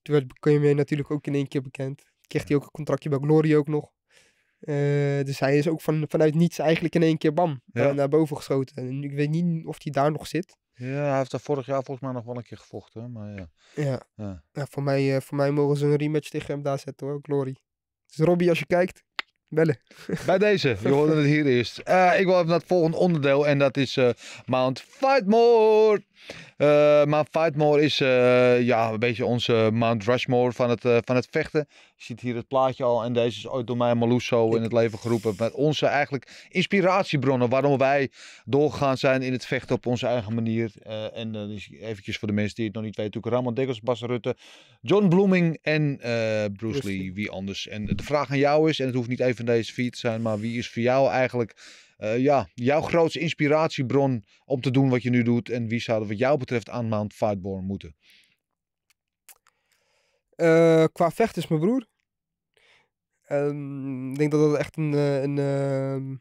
toen werd mij natuurlijk ook in één keer bekend. Kreeg hij ook een contractje bij Glory ook nog. dus hij is ook van, vanuit niets eigenlijk in één keer bam naar boven geschoten. En ik weet niet of hij daar nog zit. Ja, hij heeft daar vorig jaar volgens mij nog wel een keer gevochten. Maar ja. Ja. ja. voor, mij, eh, voor mij mogen ze een rematch tegen hem daar zetten hoor, Glory. Dus Robbie, als je kijkt, bellen. (laughs) Bij deze, je hoorde het hier eerst. Eh, ik wil even naar het volgende onderdeel en dat is eh, Mount Fightmore. Eh, maar Fightmore is uh, ja, een beetje onze Mount Rushmore van het, eh, van het vechten. Je ziet hier het plaatje al. En deze is ooit door mij Maluso in het leven geroepen. Met onze eigenlijk inspiratiebronnen. Waarom wij doorgaan zijn in het vechten op onze eigen manier. en dan eventjes voor de mensen die het nog niet weten. Natuurlijk Ramon Dekkers, Bas Rutte, John Blooming en Bruce Lee. Wie anders. En de vraag aan jou is, en het hoeft niet even deze feed te zijn. Maar wie is voor jou eigenlijk eh, ja, jouw grootste inspiratiebron om te doen wat je nu doet en wie zouden wat jou betreft aan Mount Fightborn moeten? Uh, qua vecht is mijn broer. Ehm, ik denk dat dat echt een, eh, een, ehm,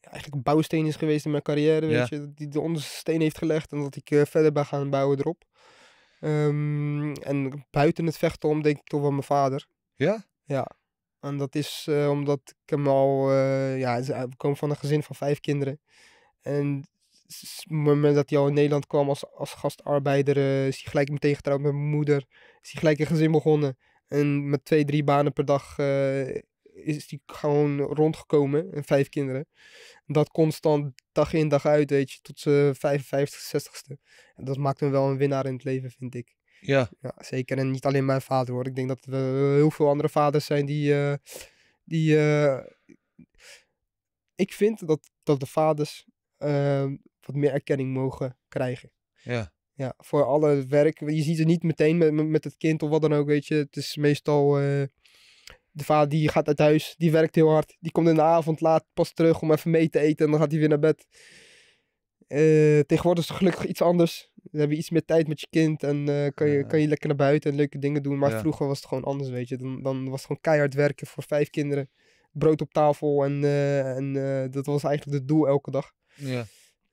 eigenlijk een bouwsteen is geweest in mijn carrière. Ja. Weet je, die de onderste steen heeft gelegd en dat ik verder ben gaan bouwen erop. Ehm, en buiten het vechten om denk ik toch wel mijn vader. Ja? Ja. En dat is eh, omdat ik hem al, eh, ja, we komen van een gezin van vijf kinderen. En op het moment dat hij al in Nederland kwam als, als gastarbeider, eh, is hij gelijk meteen getrouwd met mijn moeder. Is hij gelijk een gezin begonnen. En met twee, drie banen per dag is hij gewoon rondgekomen. En vijf kinderen. Dat constant dag in dag uit, weet je, tot zijn 55, 60ste. En dat maakt hem wel een winnaar in het leven, vind ik. Ja. ja. Zeker. En niet alleen mijn vader hoor. Ik denk dat er eh, heel veel andere vaders zijn die. Eh, die eh, ik vind dat, dat de vaders ehm, wat meer erkenning mogen krijgen. Ja. Ja, voor alle werk. Je ziet het niet meteen met, met het kind of wat dan ook, weet je. Het is meestal de vader die gaat uit huis, die werkt heel hard. Die komt in de avond laat pas terug om even mee te eten en dan gaat hij weer naar bed. Uh, tegenwoordig is het gelukkig iets anders. Dan hebben iets meer tijd met je kind en eh, kan, je, kan je lekker naar buiten en leuke dingen doen. Maar vroeger was het gewoon anders, weet je. Dan, dan was het gewoon keihard werken voor vijf kinderen. Brood op tafel en, eh, en dat was eigenlijk het doel elke dag. Ja.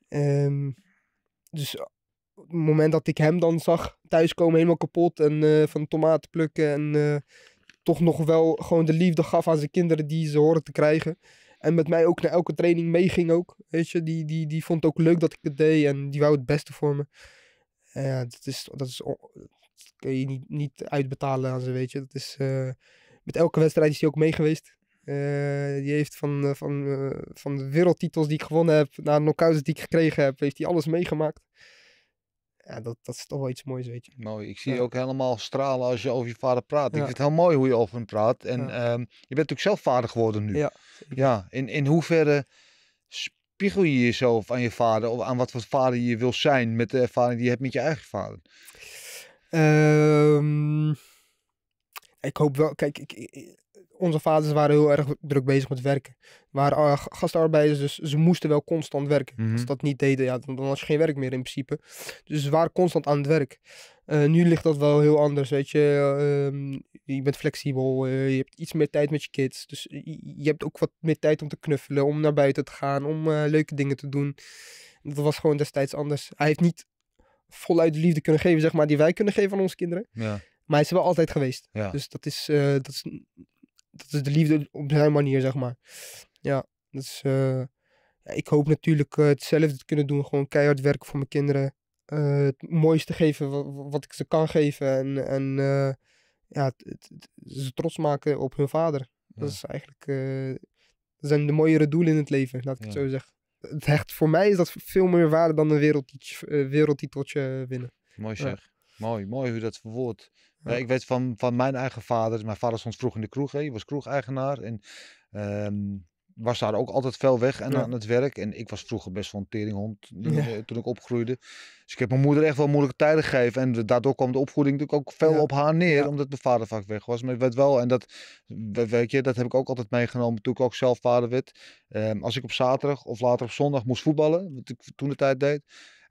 Ehm, dus op het moment dat ik hem dan zag thuiskomen helemaal kapot en van tomaten plukken en toch nog wel gewoon de liefde gaf aan zijn kinderen die ze horen te krijgen en met mij ook naar elke training meeging ook. Weet je, die, die, die vond het ook leuk dat ik het deed en die wou het beste voor me. En ja, dat is, dat is kun je niet, niet uitbetalen aan ze, weet je. Dat is, eh, met elke wedstrijd is hij ook mee geweest. Eh, die heeft van, eh, van, van de wereldtitels die ik gewonnen heb, naar knockouts die ik gekregen heb, heeft hij alles meegemaakt ja, dat, dat is toch wel iets moois, weet je. Mooi. Ik zie je ook helemaal stralen als je over je vader praat. Ik vind het heel mooi hoe je over hem praat. En ehm, je bent ook zelf vader geworden nu. Ja. ja. In, in hoeverre spiegel je jezelf aan je vader? Of aan wat voor vader je wil zijn met de ervaring die je hebt met je eigen vader? Ehm, ik hoop wel... Kijk, ik onze vaders waren heel erg druk bezig met werken. Waren eh, gastarbeiders, dus ze moesten wel constant werken. Mhm. Als ze dat niet deden, ja, dan, had je geen werk meer in principe. Dus ze waren constant aan het werk. Eh, nu ligt dat wel heel anders, weet je. Eh, ehm, je bent flexibel, je hebt iets meer tijd met je kids. Dus je hebt ook wat meer tijd om te knuffelen, om naar buiten te gaan, om leuke dingen te doen. Dat was gewoon destijds anders. Hij heeft niet voluit de liefde kunnen geven, zeg maar, die wij kunnen geven aan onze kinderen. Ja. Maar hij is er wel altijd geweest. Dus dat is, dat is dat is de liefde op zijn manier, zeg maar. Ja, dus ik hoop natuurlijk eh, hetzelfde te kunnen doen. Gewoon keihard werken voor mijn kinderen. Eh, het mooiste geven wat, ik ze kan geven. En, en ja, ze trots maken op hun vader. Dat is eigenlijk zijn de mooiere doelen in het leven, laat ik het zo zeggen. Het hecht, voor mij is dat veel meer waarde dan een wereldtiteltje, wereldtiteltje winnen. Mooi zeg. Mooi, mooi hoe dat verwoord. Ja. Ik weet van, van mijn eigen vader, mijn vader stond vroeg in de kroeg, hij was kroegeigenaar en ehm, was daar ook altijd veel weg en aan het werk. En ik was vroeger best wel een teringhond eh, toen ik opgroeide. Dus ik heb mijn moeder echt wel moeilijke tijden gegeven. En daardoor kwam de opvoeding natuurlijk ook veel op haar neer, omdat mijn vader vaak weg was. Maar ik weet wel, en dat weet je, dat heb ik ook altijd meegenomen toen ik ook zelf vader werd. Ehm, als ik op zaterdag of later op zondag moest voetballen, wat ik toen de tijd deed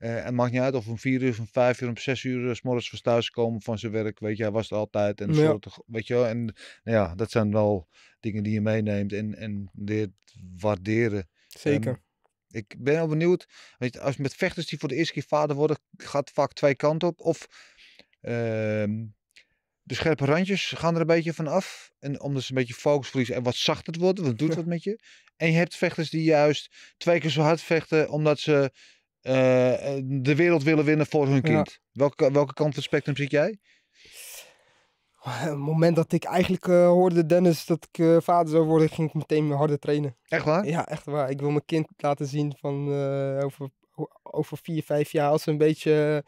uh, eh, het maakt niet uit of om vier uur, om vijf uur, om zes uur, eh, s morgens van thuis komen van zijn werk. Weet je, hij was het altijd. En, ja. soort, weet je, en nou ja, dat zijn wel dingen die je meeneemt en, en leert waarderen. Ehm, Zeker. ik ben wel benieuwd, weet je, als met vechters die voor de eerste keer vader worden, gaat het vaak twee kanten op. Of ehm, de scherpe randjes gaan er een beetje van af. En omdat ze een beetje focus verliezen en wat zachter worden, Wat doet dat met je. En je hebt vechters die juist twee keer zo hard vechten omdat ze eh, eh, de wereld willen winnen voor hun kind. Welke, welke kant van het spectrum zie jij? Het moment dat ik eigenlijk uh, hoorde, Dennis, dat ik vader zou worden, ging ik meteen harder trainen. Echt waar? Ja, echt waar. Ik wil mijn kind laten zien van over, over vier, vijf jaar, als ze een beetje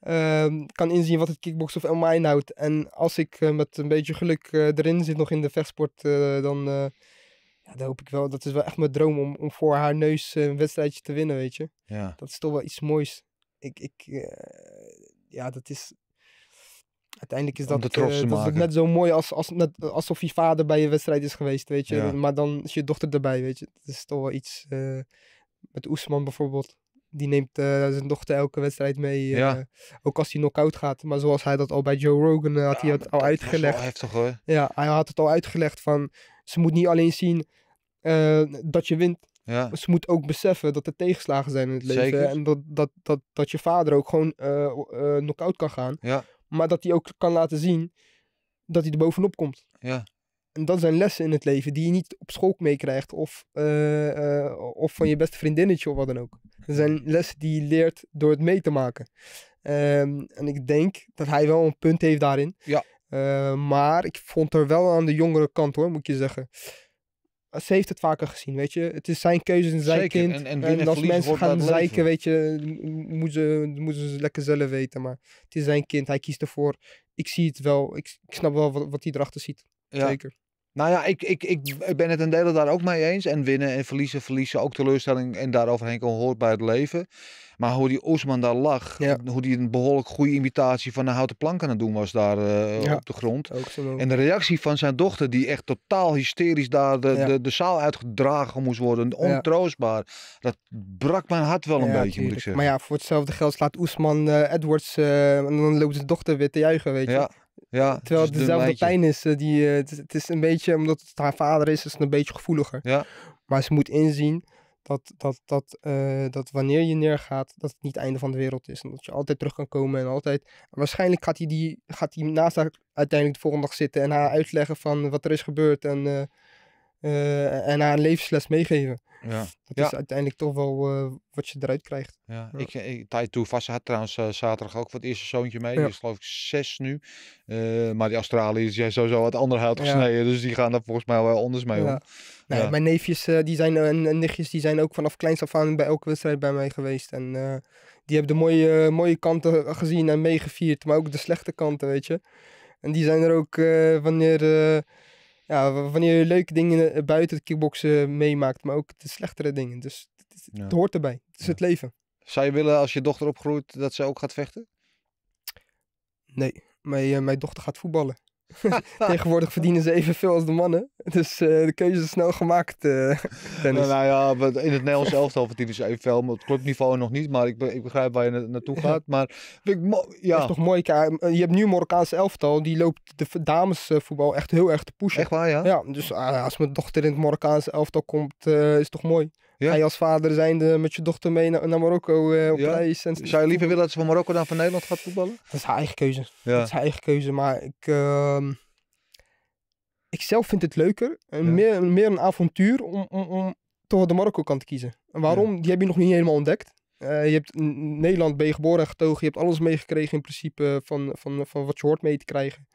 ehm, kan inzien wat het kickbox of MMA inhoudt. En als ik met een beetje geluk erin zit, nog in de vechtsport, dan ja, hoop ik wel. Dat is wel echt mijn droom om, om voor haar neus eh, een wedstrijdje te winnen, weet je. Ja. Dat is toch wel iets moois. Ik, ik, eh, ja, dat is. Uiteindelijk is dat, eh, dat is net zo mooi als, als net, alsof je vader bij je wedstrijd is geweest, weet je. Maar dan is je dochter erbij, weet je. Dat is toch wel iets. met Oesman bijvoorbeeld die neemt eh, zijn dochter elke wedstrijd mee. Eh, ook als hij knockout gaat. Maar zoals hij dat al bij Joe Rogan eh, had hij het al uitgelegd. heftig, hoor. Ja, hij had het al uitgelegd van ze moet niet alleen zien dat je wint. Ja. Ze moet ook beseffen dat er tegenslagen zijn in het leven. En dat, dat, dat, dat je vader ook gewoon knock kan gaan. Ja. Maar dat hij ook kan laten zien dat hij er bovenop komt. Ja. En dat zijn lessen in het leven die je niet op school meekrijgt. Of, of van je beste vriendinnetje of wat dan ook. Er zijn hmm. lessen die je leert door het mee te maken. Ehm, en ik denk dat hij wel een punt heeft daarin. Ja. Ehm, maar ik vond er wel aan de jongere kant hoor, moet je zeggen. Ze heeft het vaker gezien, weet je. Het is zijn keuze zijn kind. En, en, als mensen gaan zeiken, weet je, moeten ze, moeten ze lekker zelf weten. Maar het is zijn kind, hij kiest ervoor. Ik zie het wel, ik, snap wel wat, hij erachter ziet. Zeker. Nou ja, ik, ik, ik ben het een deel daar ook mee eens. En winnen en verliezen, verliezen, ook teleurstelling en daaroverheen kan hoort bij het leven. Maar hoe die Oesman daar lag, hoe die een behoorlijk goede imitatie van een houten plank aan het doen was daar eh, op de grond. En de reactie van zijn dochter, die echt totaal hysterisch daar de, de, de, zaal uitgedragen moest worden, ontroostbaar. Dat brak mijn hart wel een beetje, moet ik zeggen. Maar ja, voor hetzelfde geld slaat Oesman eh, Edwards eh, en dan loopt zijn dochter weer te juichen, weet je. Ja, Terwijl het, dezelfde pijn is. Eh, die, eh, het, het, is een beetje, omdat het haar vader is, is het een beetje gevoeliger. Ja. Maar ze moet inzien dat, dat, dat, eh, dat wanneer je neergaat, dat het niet het einde van de wereld is. En dat je altijd terug kan komen en altijd... Waarschijnlijk gaat hij, die, gaat hij naast haar uiteindelijk de volgende dag zitten en haar uitleggen van wat er is gebeurd en, en haar een levensles meegeven ja. dat is uiteindelijk toch wel eh, wat je eruit krijgt. Ja. Ik, eh, ik, toe, Vassa had trouwens eh, zaterdag ook voor het eerste zoontje mee. Die is geloof ik zes nu. maar die Australiërs zijn sowieso wat ander hout gesneden. Dus die gaan daar volgens mij wel anders mee om. Mijn neefjes die zijn, en, en, nichtjes die zijn ook vanaf kleins af aan bij elke wedstrijd bij mij geweest. En die hebben de mooie, mooie kanten gezien en meegevierd. Maar ook de slechte kanten, weet je. En die zijn er ook wanneer ja, wanneer je leuke dingen eh, buiten het kickboksen eh, meemaakt, maar ook de slechtere dingen. Dus het, hoort erbij. Het is het leven. Zou je willen als je dochter opgroeit dat ze ook gaat vechten? Nee, mijn, eh, mijn dochter gaat voetballen. (laughs) Tegenwoordig verdienen ze evenveel als de mannen. Dus eh, de keuze is snel gemaakt, eh, (laughs) nou, nou in het Nederlands elftal verdienen ze evenveel. Maar op het clubniveau nog niet. Maar ik, ik begrijp waar je naartoe gaat. Maar ik ja. is toch mooi. Eh, je hebt nu een Marokkaanse elftal. Die loopt de damesvoetbal echt heel erg te pushen. Echt waar, ja? Ja, dus ah, als mijn dochter in het Marokkaanse elftal komt, is het toch mooi. Ja. Ga je als vader zijnde met je dochter mee naar, Marokko eh, op reis? En... Zou je liever willen dat ze van Marokko dan van Nederland gaat voetballen? Dat is haar eigen keuze. Ja. Dat is haar eigen keuze. Maar ik, ehm, ik zelf vind het leuker. En meer, meer een avontuur om, om, toch de Marokko kant te kiezen. En waarom? Die heb je nog niet helemaal ontdekt. Eh, je hebt Nederland ben je geboren en getogen. Je hebt alles meegekregen in principe van, van, van wat je hoort mee te krijgen.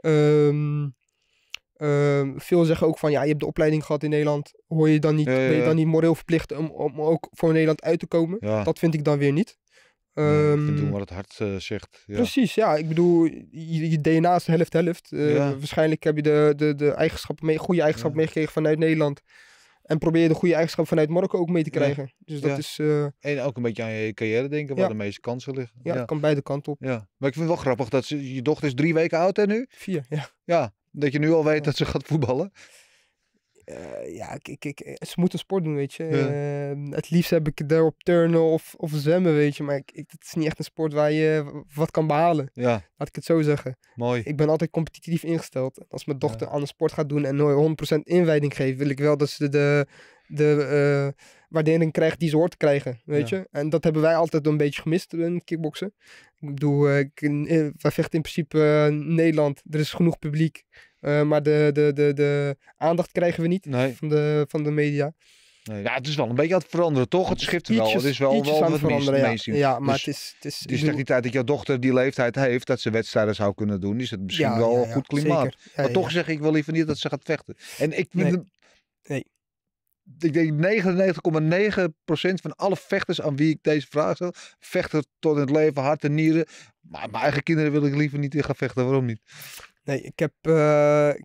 Um, Ehm, veel zeggen ook van ja, je hebt de opleiding gehad in Nederland. Hoor je dan niet, Ben je dan niet moreel verplicht om, om ook voor Nederland uit te komen? Dat vind ik dan weer niet. Um, doen wat het hart eh, zegt. Precies, ja. Ik bedoel, je, DNA is helft-helft. Eh, waarschijnlijk heb je de, de, de eigenschappen mee, goede eigenschappen meegekregen vanuit Nederland. En probeer je de goede eigenschap vanuit Marokko ook mee te krijgen. Dus dat is... Eh, en ook een beetje aan je carrière denken, waar de meeste kansen liggen. Ja, het kan beide kanten op. Ja. Maar ik vind het wel grappig dat je dochter is drie weken oud en nu? Vier, ja. Ja, dat je nu al weet dat ze gaat voetballen? Eh, ja, ik, ik, eh, ze moeten sport doen, weet je. Eh, het liefst heb ik daarop turnen of, of zwemmen, weet je. Maar ik, ik, het is niet echt een sport waar je wat kan behalen. Ja. Laat ik het zo zeggen. Mooi. Ik ben altijd competitief ingesteld. Als mijn dochter aan een sport gaat doen en nooit 100% inwijding geeft, wil ik wel dat ze de, de waardering krijgt die ze hoort te krijgen, weet je. En dat hebben wij altijd een beetje gemist in kickboksen. Ik bedoel, ik, wij vechten in principe Nederland. Er is genoeg publiek. Eh, maar de, de, de, de aandacht krijgen we niet van, de, van de media. Nee, ja, het is wel een beetje aan het veranderen, toch? Het schift wel. het is wel, wel aan het veranderen, ja. maar dus het is... Het is, die tijd dat jouw dochter die leeftijd heeft... dat ze wedstrijden zou kunnen doen... is het misschien wel een goed klimaat. maar toch zeg ik wel liever niet dat ze gaat vechten. En ik vind... Nee. Ik denk 99,9% van alle vechters aan wie ik deze vraag stel... vechten tot in het leven, hart en nieren. Maar mijn eigen kinderen wil ik liever niet in gaan vechten. Waarom niet? Nee, ik heb. Eh, eh,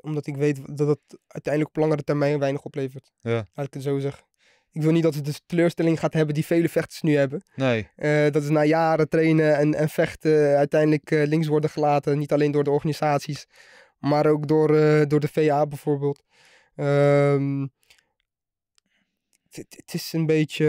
omdat ik weet dat het uiteindelijk op langere termijn weinig oplevert. Ja. Laat ik het zo zeggen. Ik wil niet dat het de dus teleurstelling gaat hebben die vele vechters nu hebben. Nee. Eh, dat is na jaren trainen en, en vechten uiteindelijk links worden gelaten. Niet alleen door de organisaties, maar ook door, door de VA bijvoorbeeld. Ehm, het, het is een beetje.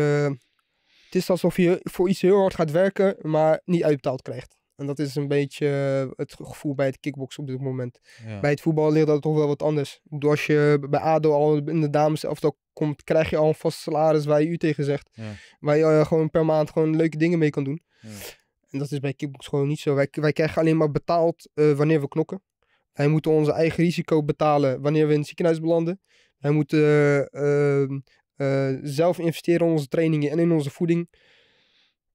Het is alsof je voor iets heel hard gaat werken, maar niet uitbetaald krijgt. En dat is een beetje eh, het gevoel bij het kickbox op dit moment. Bij het voetbal ligt dat toch wel wat anders. Als je bij ADO al in de dames elftal komt, krijg je al een vast salaris waar je u tegen zegt. Waar je eh, gewoon per maand gewoon leuke dingen mee kan doen. En dat is bij kickbox gewoon niet zo. Wij, wij krijgen alleen maar betaald eh, wanneer we knokken. Wij moeten onze eigen risico betalen wanneer we in het ziekenhuis belanden. Wij moeten ehm, zelf investeren in onze trainingen en in onze voeding.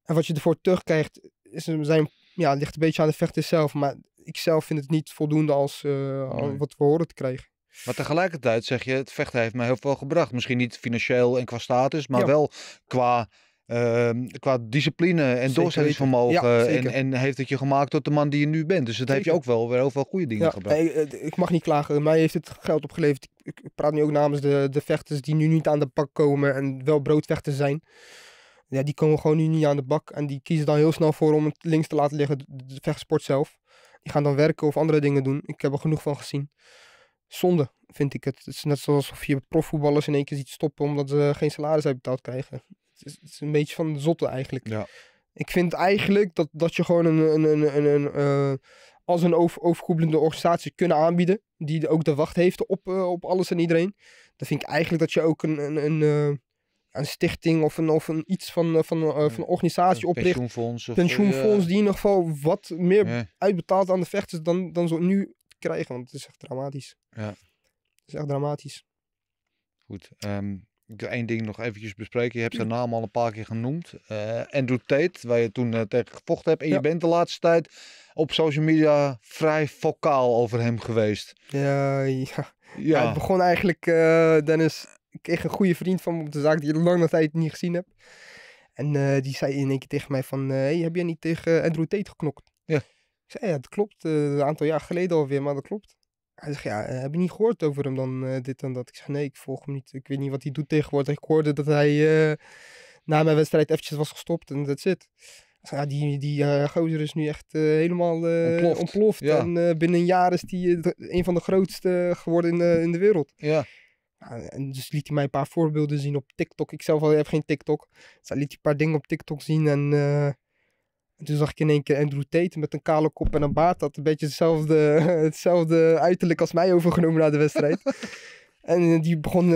En wat je ervoor terugkrijgt, is, zijn ja, het ligt een beetje aan de vechter zelf. Maar ik zelf vind het niet voldoende als, eh, wat we horen te krijgen. Maar tegelijkertijd zeg je, het vechten heeft mij heel veel gebracht. Misschien niet financieel en qua status, maar wel qua, ehm, qua discipline en doorzettingsvermogen. en, en, heeft het je gemaakt tot de man die je nu bent. Dus dat zeker. heeft je ook wel weer heel veel goede dingen ja, gebracht. Ik, eh, ik mag niet klagen. Mij heeft het geld opgeleverd. Ik praat nu ook namens de, de vechters die nu niet aan de pak komen en wel broodvechters zijn. Ja, die komen gewoon nu niet aan de bak. En die kiezen dan heel snel voor om het links te laten liggen, de vechtsport zelf. Die gaan dan werken of andere dingen doen. Ik heb er genoeg van gezien. Zonde, vind ik het. Het is net alsof je profvoetballers in één keer ziet stoppen omdat ze geen salaris uitbetaald krijgen. Het is, een beetje van de zotte eigenlijk. Ja. Ik vind eigenlijk dat, dat je gewoon een, een, een, een, een eh, als een overkoepelende organisatie kunnen aanbieden. Die ook de wacht heeft op, eh, op alles en iedereen. Dan vind ik eigenlijk dat je ook een, een, een, eh, een stichting of een, of een iets van, eh, van, eh, van een organisatie opricht. Pensioenfonds. pensioenfonds, eh, die in ieder geval wat meer uitbetaald uitbetaalt aan de vechters dan, dan ze nu krijgen. Want het is echt dramatisch. Ja. Het is echt dramatisch. Goed. Um, ik wil één ding nog eventjes bespreken. Je hebt zijn naam al een paar keer genoemd. Uh, Andrew Tate, waar je toen uh, tegen gevochten hebt. En je bent de laatste tijd op social media vrij vocaal over hem geweest. Ja, ja. ja. begon eigenlijk, uh, Dennis, ik kreeg een goede vriend van me op de zaak die lang tijd niet gezien heb. En eh, die zei in één keer tegen mij van, eh, hey, heb jij niet tegen Andrew Tate geknokt? Ja. Ik zei, ja, dat klopt. Eh, een aantal jaar geleden alweer, maar dat klopt. Hij zegt, ja, heb je niet gehoord over hem dan, dit en dat? Ik zeg, nee, ik volg hem niet. Ik weet niet wat hij doet tegenwoordig. Ik hoorde dat hij na mijn wedstrijd eventjes was gestopt en dat zit. Ja, die die gozer is nu echt helemaal ontploft. ontploft. En binnen een jaar is hij een van de grootste geworden in, in de wereld. Ja. Nou, eh, en dus liet hij mij een paar voorbeelden zien op TikTok. Ik zelf al, heb geen TikTok. Dus hij liet hij een paar dingen op TikTok zien. En, uh, toen zag ik in één keer Andrew Tate met een kale kop en een baard. Dat een beetje hetzelfde, (laughs) hetzelfde uiterlijk als mij overgenomen na de wedstrijd. (laughs) en eh, die begon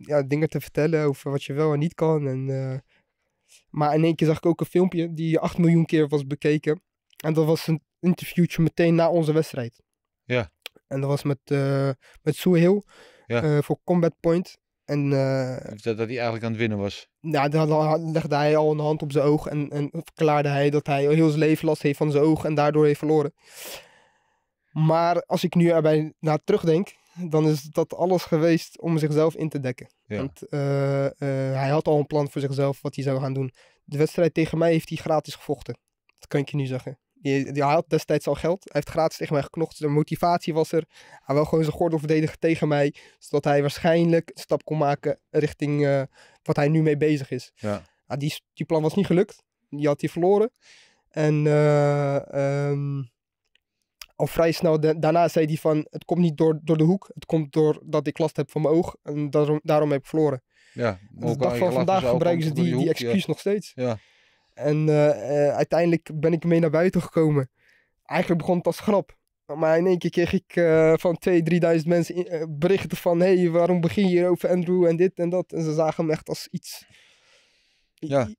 ja, dingen te vertellen over wat je wel en niet kan. En, maar in één keer zag ik ook een filmpje die 8 miljoen keer was bekeken. En dat was een interviewtje meteen na onze wedstrijd. Ja. En dat was met, uh, met Soehil. Eh, voor Combat Point. En, eh, dus dat, dat hij eigenlijk aan het winnen was. Nou, dan legde hij al een hand op zijn oog en, en verklaarde hij dat hij heel zijn leven last heeft van zijn oog en daardoor heeft verloren. Maar als ik nu erbij naar terugdenk, dan is dat alles geweest om zichzelf in te dekken. Want eh, hij had al een plan voor zichzelf wat hij zou gaan doen. De wedstrijd tegen mij heeft hij gratis gevochten. Dat kan ik je nu zeggen. Die, die, had destijds al geld. Hij heeft gratis tegen mij geknocht. Dus de motivatie was er. Hij wil gewoon zijn gordel verdedigen tegen mij. Zodat hij waarschijnlijk een stap kon maken richting eh, wat hij nu mee bezig is. Ja. Nou, die, plan was niet gelukt. Die had hij verloren. En eh, ehm, al vrij snel daarna zei hij van... Het komt niet door, door de hoek. Het komt doordat ik last heb van mijn oog. En daarom, daarom heb ik verloren. Ja, dus de dag van vandaag gebruiken ze die, die excuus nog steeds. Ja. En eh, eh, uiteindelijk ben ik mee naar buiten gekomen. Eigenlijk begon het als grap. Maar in één keer kreeg ik uh, van twee, 3.000 mensen berichten van... hé, hey, waarom begin je hier over Andrew en dit en dat? En ze zagen hem echt als iets...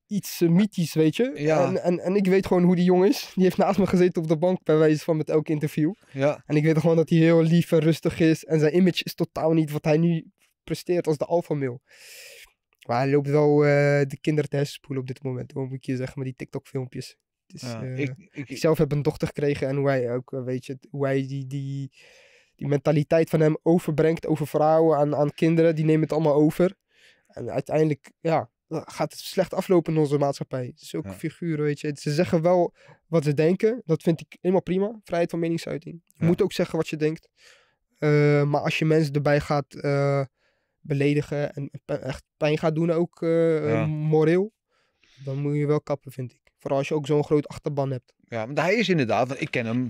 Iets mythisch, weet je? En, en, en ik weet gewoon hoe die jong is. Die heeft naast me gezeten op de bank bij wijze van met elk interview. Ja. En ik weet gewoon dat hij heel lief en rustig is. En zijn image is totaal niet wat hij nu presteert als de alpha male. Maar hij loopt wel eh, de kinderen te op dit moment. Hoe moet je zeggen, met die TikTok-filmpjes. Dus, ik, ik, zelf heb een dochter gekregen en hoe hij ook, eh, weet je, hoe hij die, die, die mentaliteit van hem overbrengt over vrouwen aan, aan kinderen, die nemen het allemaal over. En uiteindelijk, ja, gaat het slecht aflopen in onze maatschappij. Zulke ook figuren, weet je. Ze zeggen wel wat ze denken. Dat vind ik helemaal prima. Vrijheid van meningsuiting. Je moet ook zeggen wat je denkt. maar als je mensen erbij gaat beledigen en echt pijn gaat doen ook eh, eh, ja. moreel, dan moet je wel kappen, vind ik. Vooral als je ook zo'n groot achterban hebt. Ja, maar hij is inderdaad, want ik ken hem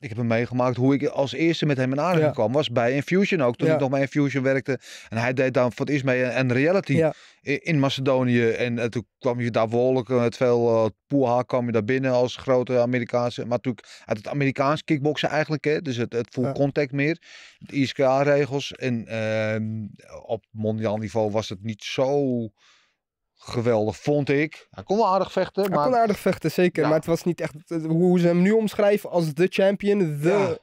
ik heb hem meegemaakt hoe ik als eerste met hem in aanraking ja. kwam. Was bij Infusion ook, toen ik nog bij Infusion werkte. En hij deed dan voor het eerst mee een reality in Macedonië. En, eh, toen kwam je daar behoorlijk het veel uh, poeha kwam je daar binnen als grote Amerikaanse. Maar natuurlijk uit het Amerikaans kickboksen eigenlijk, hè, dus het, het full contact meer. De ISKA-regels. En ehm, op mondiaal niveau was het niet zo geweldig, vond ik. Hij kon wel aardig vechten. Hij kon aardig vechten, zeker. Maar het was niet echt hoe ze hem nu omschrijven als de champion, de,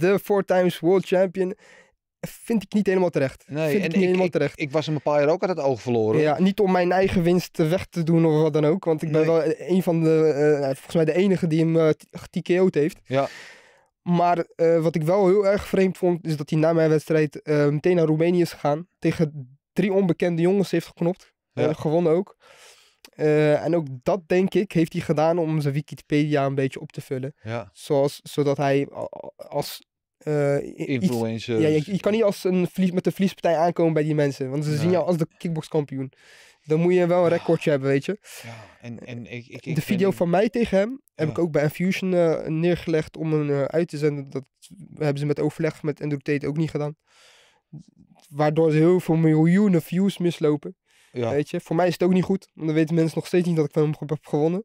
ja. four times world champion. Vind ik niet helemaal terecht. Nee, vind en ik, niet helemaal terecht. Ik, was hem een paar jaar ook uit het oog verloren. Ja, niet om mijn eigen winst weg te doen of wat dan ook. Want ik ben wel een van de, eh, nou, volgens mij de enige die hem uh, eh, TKO'd heeft. Ja. Maar eh, wat ik wel heel erg vreemd vond, is dat hij na mijn wedstrijd meteen naar Roemenië is gegaan. Tegen drie onbekende jongens heeft geknopt. Eh, ja. gewonnen ook. Eh, en ook dat, denk ik, heeft hij gedaan om zijn Wikipedia een beetje op te vullen. Ja. Zoals, zodat hij als... Eh, Influencer. Ja, je, kan niet als een vlies, met een vliespartij aankomen bij die mensen. Want ze zien jou als de kickboxkampioen. Dan moet je wel een recordje hebben, weet je. Ja, en, en ik, ik, ik de video van mij tegen hem heb ik ook bij Infusion neergelegd om hem uit te zenden. Dat hebben ze met overleg met Andrew Tate ook niet gedaan. Waardoor ze heel veel miljoenen views mislopen. Ja. Weet je, voor mij is het ook niet goed. Want dan weten mensen nog steeds niet dat ik van hem heb gewonnen.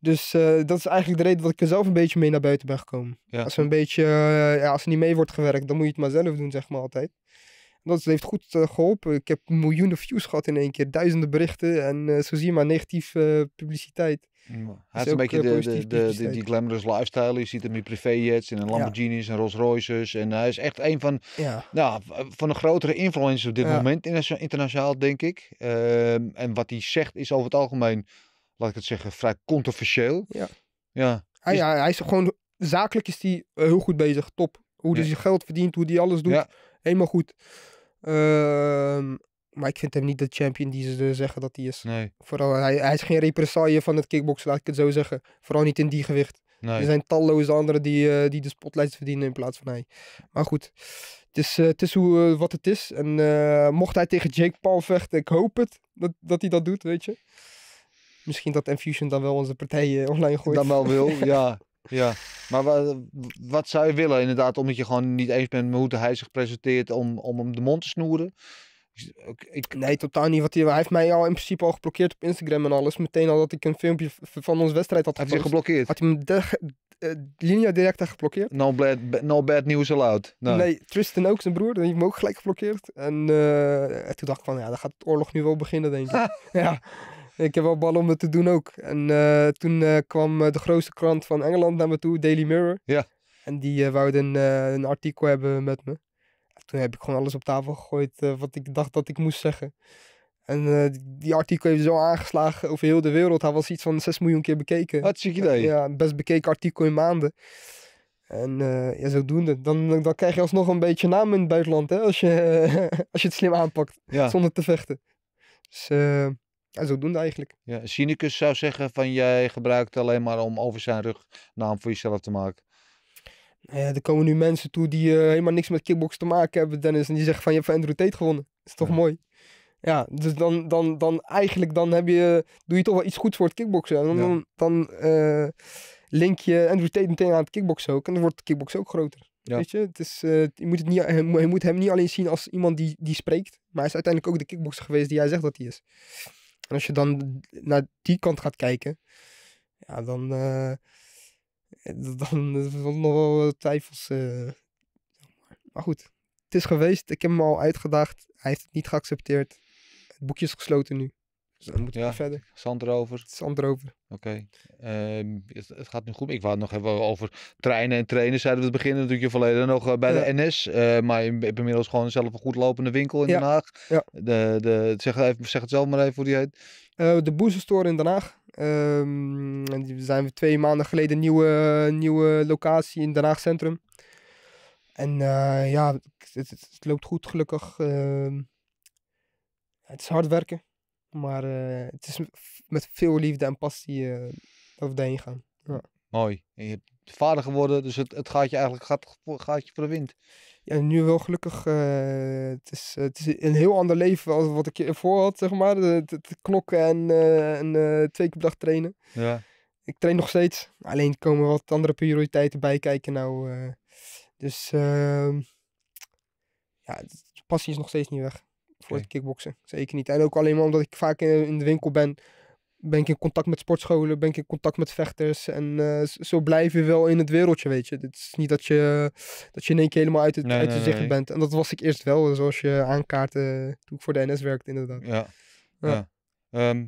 Dus eh, dat is eigenlijk de reden dat ik er zelf een beetje mee naar buiten ben gekomen. Als, er een beetje, eh, ja, als er niet mee wordt gewerkt, dan moet je het maar zelf doen, zeg maar altijd. dat heeft goed eh, geholpen. Ik heb miljoenen views gehad in één keer, duizenden berichten en zo zie je maar negatieve publiciteit. Hij is een beetje eh, de, de, die glamorous lifestyle. Je ziet hem in privéjets en in Lamborghinis ja. en Rolls Royces. En hij is echt een van, ja. nou, van de grotere influencers op dit moment internationaal, denk ik. Ehm, en wat hij zegt is over het algemeen, laat ik het zeggen, vrij controversieel. Ja. Ja. Ah, dus ja, hij is gewoon, zakelijk is hij eh, heel goed bezig. Top. Hoe hij zijn geld verdient, hoe hij alles doet. Helemaal goed. Ehm, maar ik vind hem niet de champion die ze zeggen dat hij is. Nee. Vooral, hij, hij is geen represaille van het kickboksen, laat ik het zo zeggen. Vooral niet in die gewicht. Nee. Er zijn talloze anderen die, eh, die de spotlights verdienen in plaats van hij. Maar goed, het is, eh, het is hoe, eh, wat het is. En mocht hij tegen Jake Paul vechten, ik hoop het dat, dat hij dat doet, weet je. Misschien dat Infusion dan wel onze partij online gooit. dan wel wil, (laughs) ja. Ja, maar wat, wat zou je willen inderdaad? Omdat je gewoon niet eens bent met hoe hij zich presenteert om, om hem de mond te snoeren. Ik... Nee, totaal niet. Wat hij, hij heeft mij al in principe al geblokkeerd op Instagram en alles. Meteen al dat ik een filmpje van onze wedstrijd had gepost. Had hij geblokkeerd? Had hij hem de, eh, linea geblokkeerd. No bad, no bad news allowed. Nee, Tristan ook, zijn broer, die heeft me ook gelijk geblokkeerd. Eh, en, toen dacht ik van, ja, dan gaat de oorlog nu wel beginnen, denk ik. (laughs) ja. Ik heb wel ballen om het te doen ook. En eh, toen kwam de grootste krant van Engeland naar me toe, Daily Mirror. Ja. En die wouden een artikel hebben met me toen heb ik gewoon alles op tafel gegooid eh, wat ik dacht dat ik moest zeggen. En eh, die artikel heeft zo aangeslagen over heel de wereld. Hij was iets van 6 miljoen keer bekeken. ik idee. ja, best bekeken artikel in maanden. En uh, ja, zodoende. Dan, dan krijg je alsnog een beetje naam in het buitenland. Hè, als, je, (laughs) als je het slim aanpakt. Zonder te vechten. Dus uh, ja, zodoende eigenlijk. Ja, Cynicus zou zeggen van jij gebruikt alleen maar om over zijn rug naam voor jezelf te maken ja eh, er komen nu mensen toe die eh, helemaal niks met kickbox te maken hebben, Dennis. En die zeggen van, je hebt van Andrew Tate gewonnen. Is toch mooi? Ja, dus dan, dan, dan eigenlijk dan heb je, doe je toch wel iets goeds voor het kickboksen. En dan, dan, eh, link je Andrew Tate meteen aan het kickboksen ook. En dan wordt de kickbox ook groter. Weet je? Het is, je, moet het niet, moet hem niet alleen zien als iemand die, die spreekt. Maar hij is uiteindelijk ook de kickbokser geweest die jij zegt dat hij is. En als je dan naar die kant gaat kijken, ja, dan (laughs) Dan eh, nog wel twijfels. Eh. Maar goed, het is geweest. Ik heb hem al uitgedaagd. Hij heeft het niet geaccepteerd. Het boekje is gesloten nu. Dus dan moeten we verder. Zand erover. Zand erover. Oké. het, ehm, het, gaat nu goed. Ik wou nog even over treinen en trainen. Zeiden we het begin natuurlijk je verleden nog eh, bij de NS. maar je hebt inmiddels gewoon zelf een goed lopende winkel in Den Haag. Ja. De, de, zeg, even, zeg het zelf maar even hoe die heet. de Boezestoren in Den Haag we ehm, zijn we twee maanden geleden nieuwe, nieuwe locatie in Den Haag Centrum. En eh, ja, het, loopt goed gelukkig. Ehm, het is hard werken, maar eh, het is met veel liefde en passie eh, over daarheen gaan. Ja. Mooi. En je vader geworden. Dus het, het gaat je eigenlijk gaat, je voor de wind. Ja, nu wel gelukkig. Eh, het, is, het is een heel ander leven als wat ik ervoor had, zeg maar. Het, het knokken en, eh, en eh, twee keer per dag trainen. Ja. Ik train nog steeds. Alleen komen wat andere prioriteiten bij kijken nou. dus ehm, ja, de passie is nog steeds niet weg voor het kickboksen. Zeker niet. En ook alleen maar omdat ik vaak in de winkel ben ben ik in contact met sportscholen, ben ik in contact met vechters. En eh, zo blijf je wel in het wereldje, weet je. Het is niet dat je, dat je in één keer helemaal uit het, uit nee, zicht bent. En dat was ik eerst wel, zoals je aankaartte eh, toen ik voor de NS werkte, inderdaad. Ja. ja. Ehm,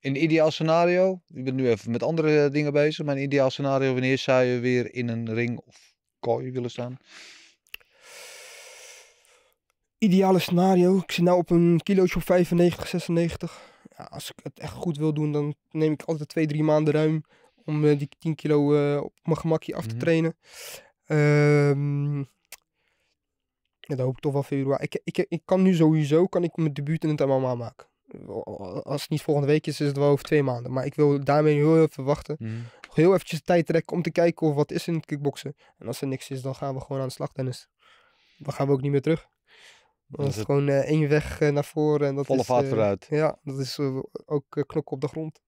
in ideaal scenario, ik ben nu even met andere eh, dingen bezig, maar in ideaal scenario, wanneer zou je weer in een ring of kooi willen staan? Ideale scenario, ik zit nou op een kilootje 95, 96 als ik het echt goed wil doen, dan neem ik altijd twee, drie maanden ruim om eh, die 10 kilo eh, op mijn gemakje af te mhm. trainen. Ehm, ja, dat hoop ik toch wel februari. Ik, ik, ik kan nu sowieso kan ik mijn debuut in het MMA maken. Als het niet volgende week is, is het wel over twee maanden. Maar ik wil daarmee heel even wachten. Mhm. Heel eventjes tijd trekken om te kijken of wat is in het kickboksen. En als er niks is, dan gaan we gewoon aan de slag, Dennis. Dan gaan we ook niet meer terug. Dat is gewoon eh, één weg eh, naar voren. En dat Volle is, vaart vooruit. Eh, ja, dat is ook knokken op de grond.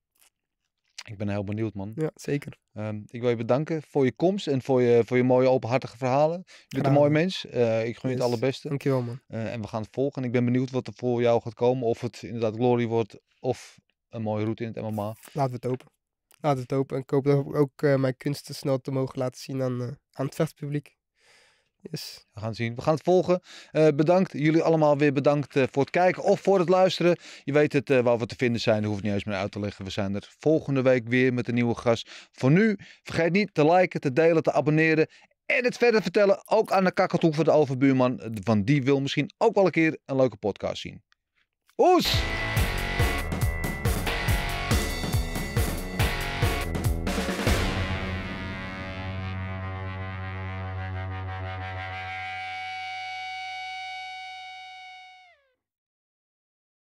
Ik ben heel benieuwd, man. Ja, zeker. Ehm, ik wil je bedanken voor je komst en voor je, voor je mooie, openhartige verhalen. Je bent een mooi mens. ik gun je het allerbeste. Dankjewel, man. en we gaan het volgen. Ik ben benieuwd wat er voor jou gaat komen. Of het inderdaad glory wordt of een mooie route in het MMA. Laten we het open. Laten we het open. En ik hoop dat ook mijn kunsten snel te mogen laten zien aan, aan het vechtpubliek. Yes. We gaan zien. We gaan het volgen. Eh, bedankt. Jullie allemaal weer bedankt eh, voor het kijken of voor het luisteren. Je weet het, eh, waar we te vinden zijn. Dat hoef niet eens meer uit te leggen. We zijn er volgende week weer met een nieuwe gast. Voor nu, vergeet niet te liken, te delen, te abonneren. En het verder vertellen ook aan de kakatoe van de overbuurman. Want die wil misschien ook wel een keer een leuke podcast zien. Oes!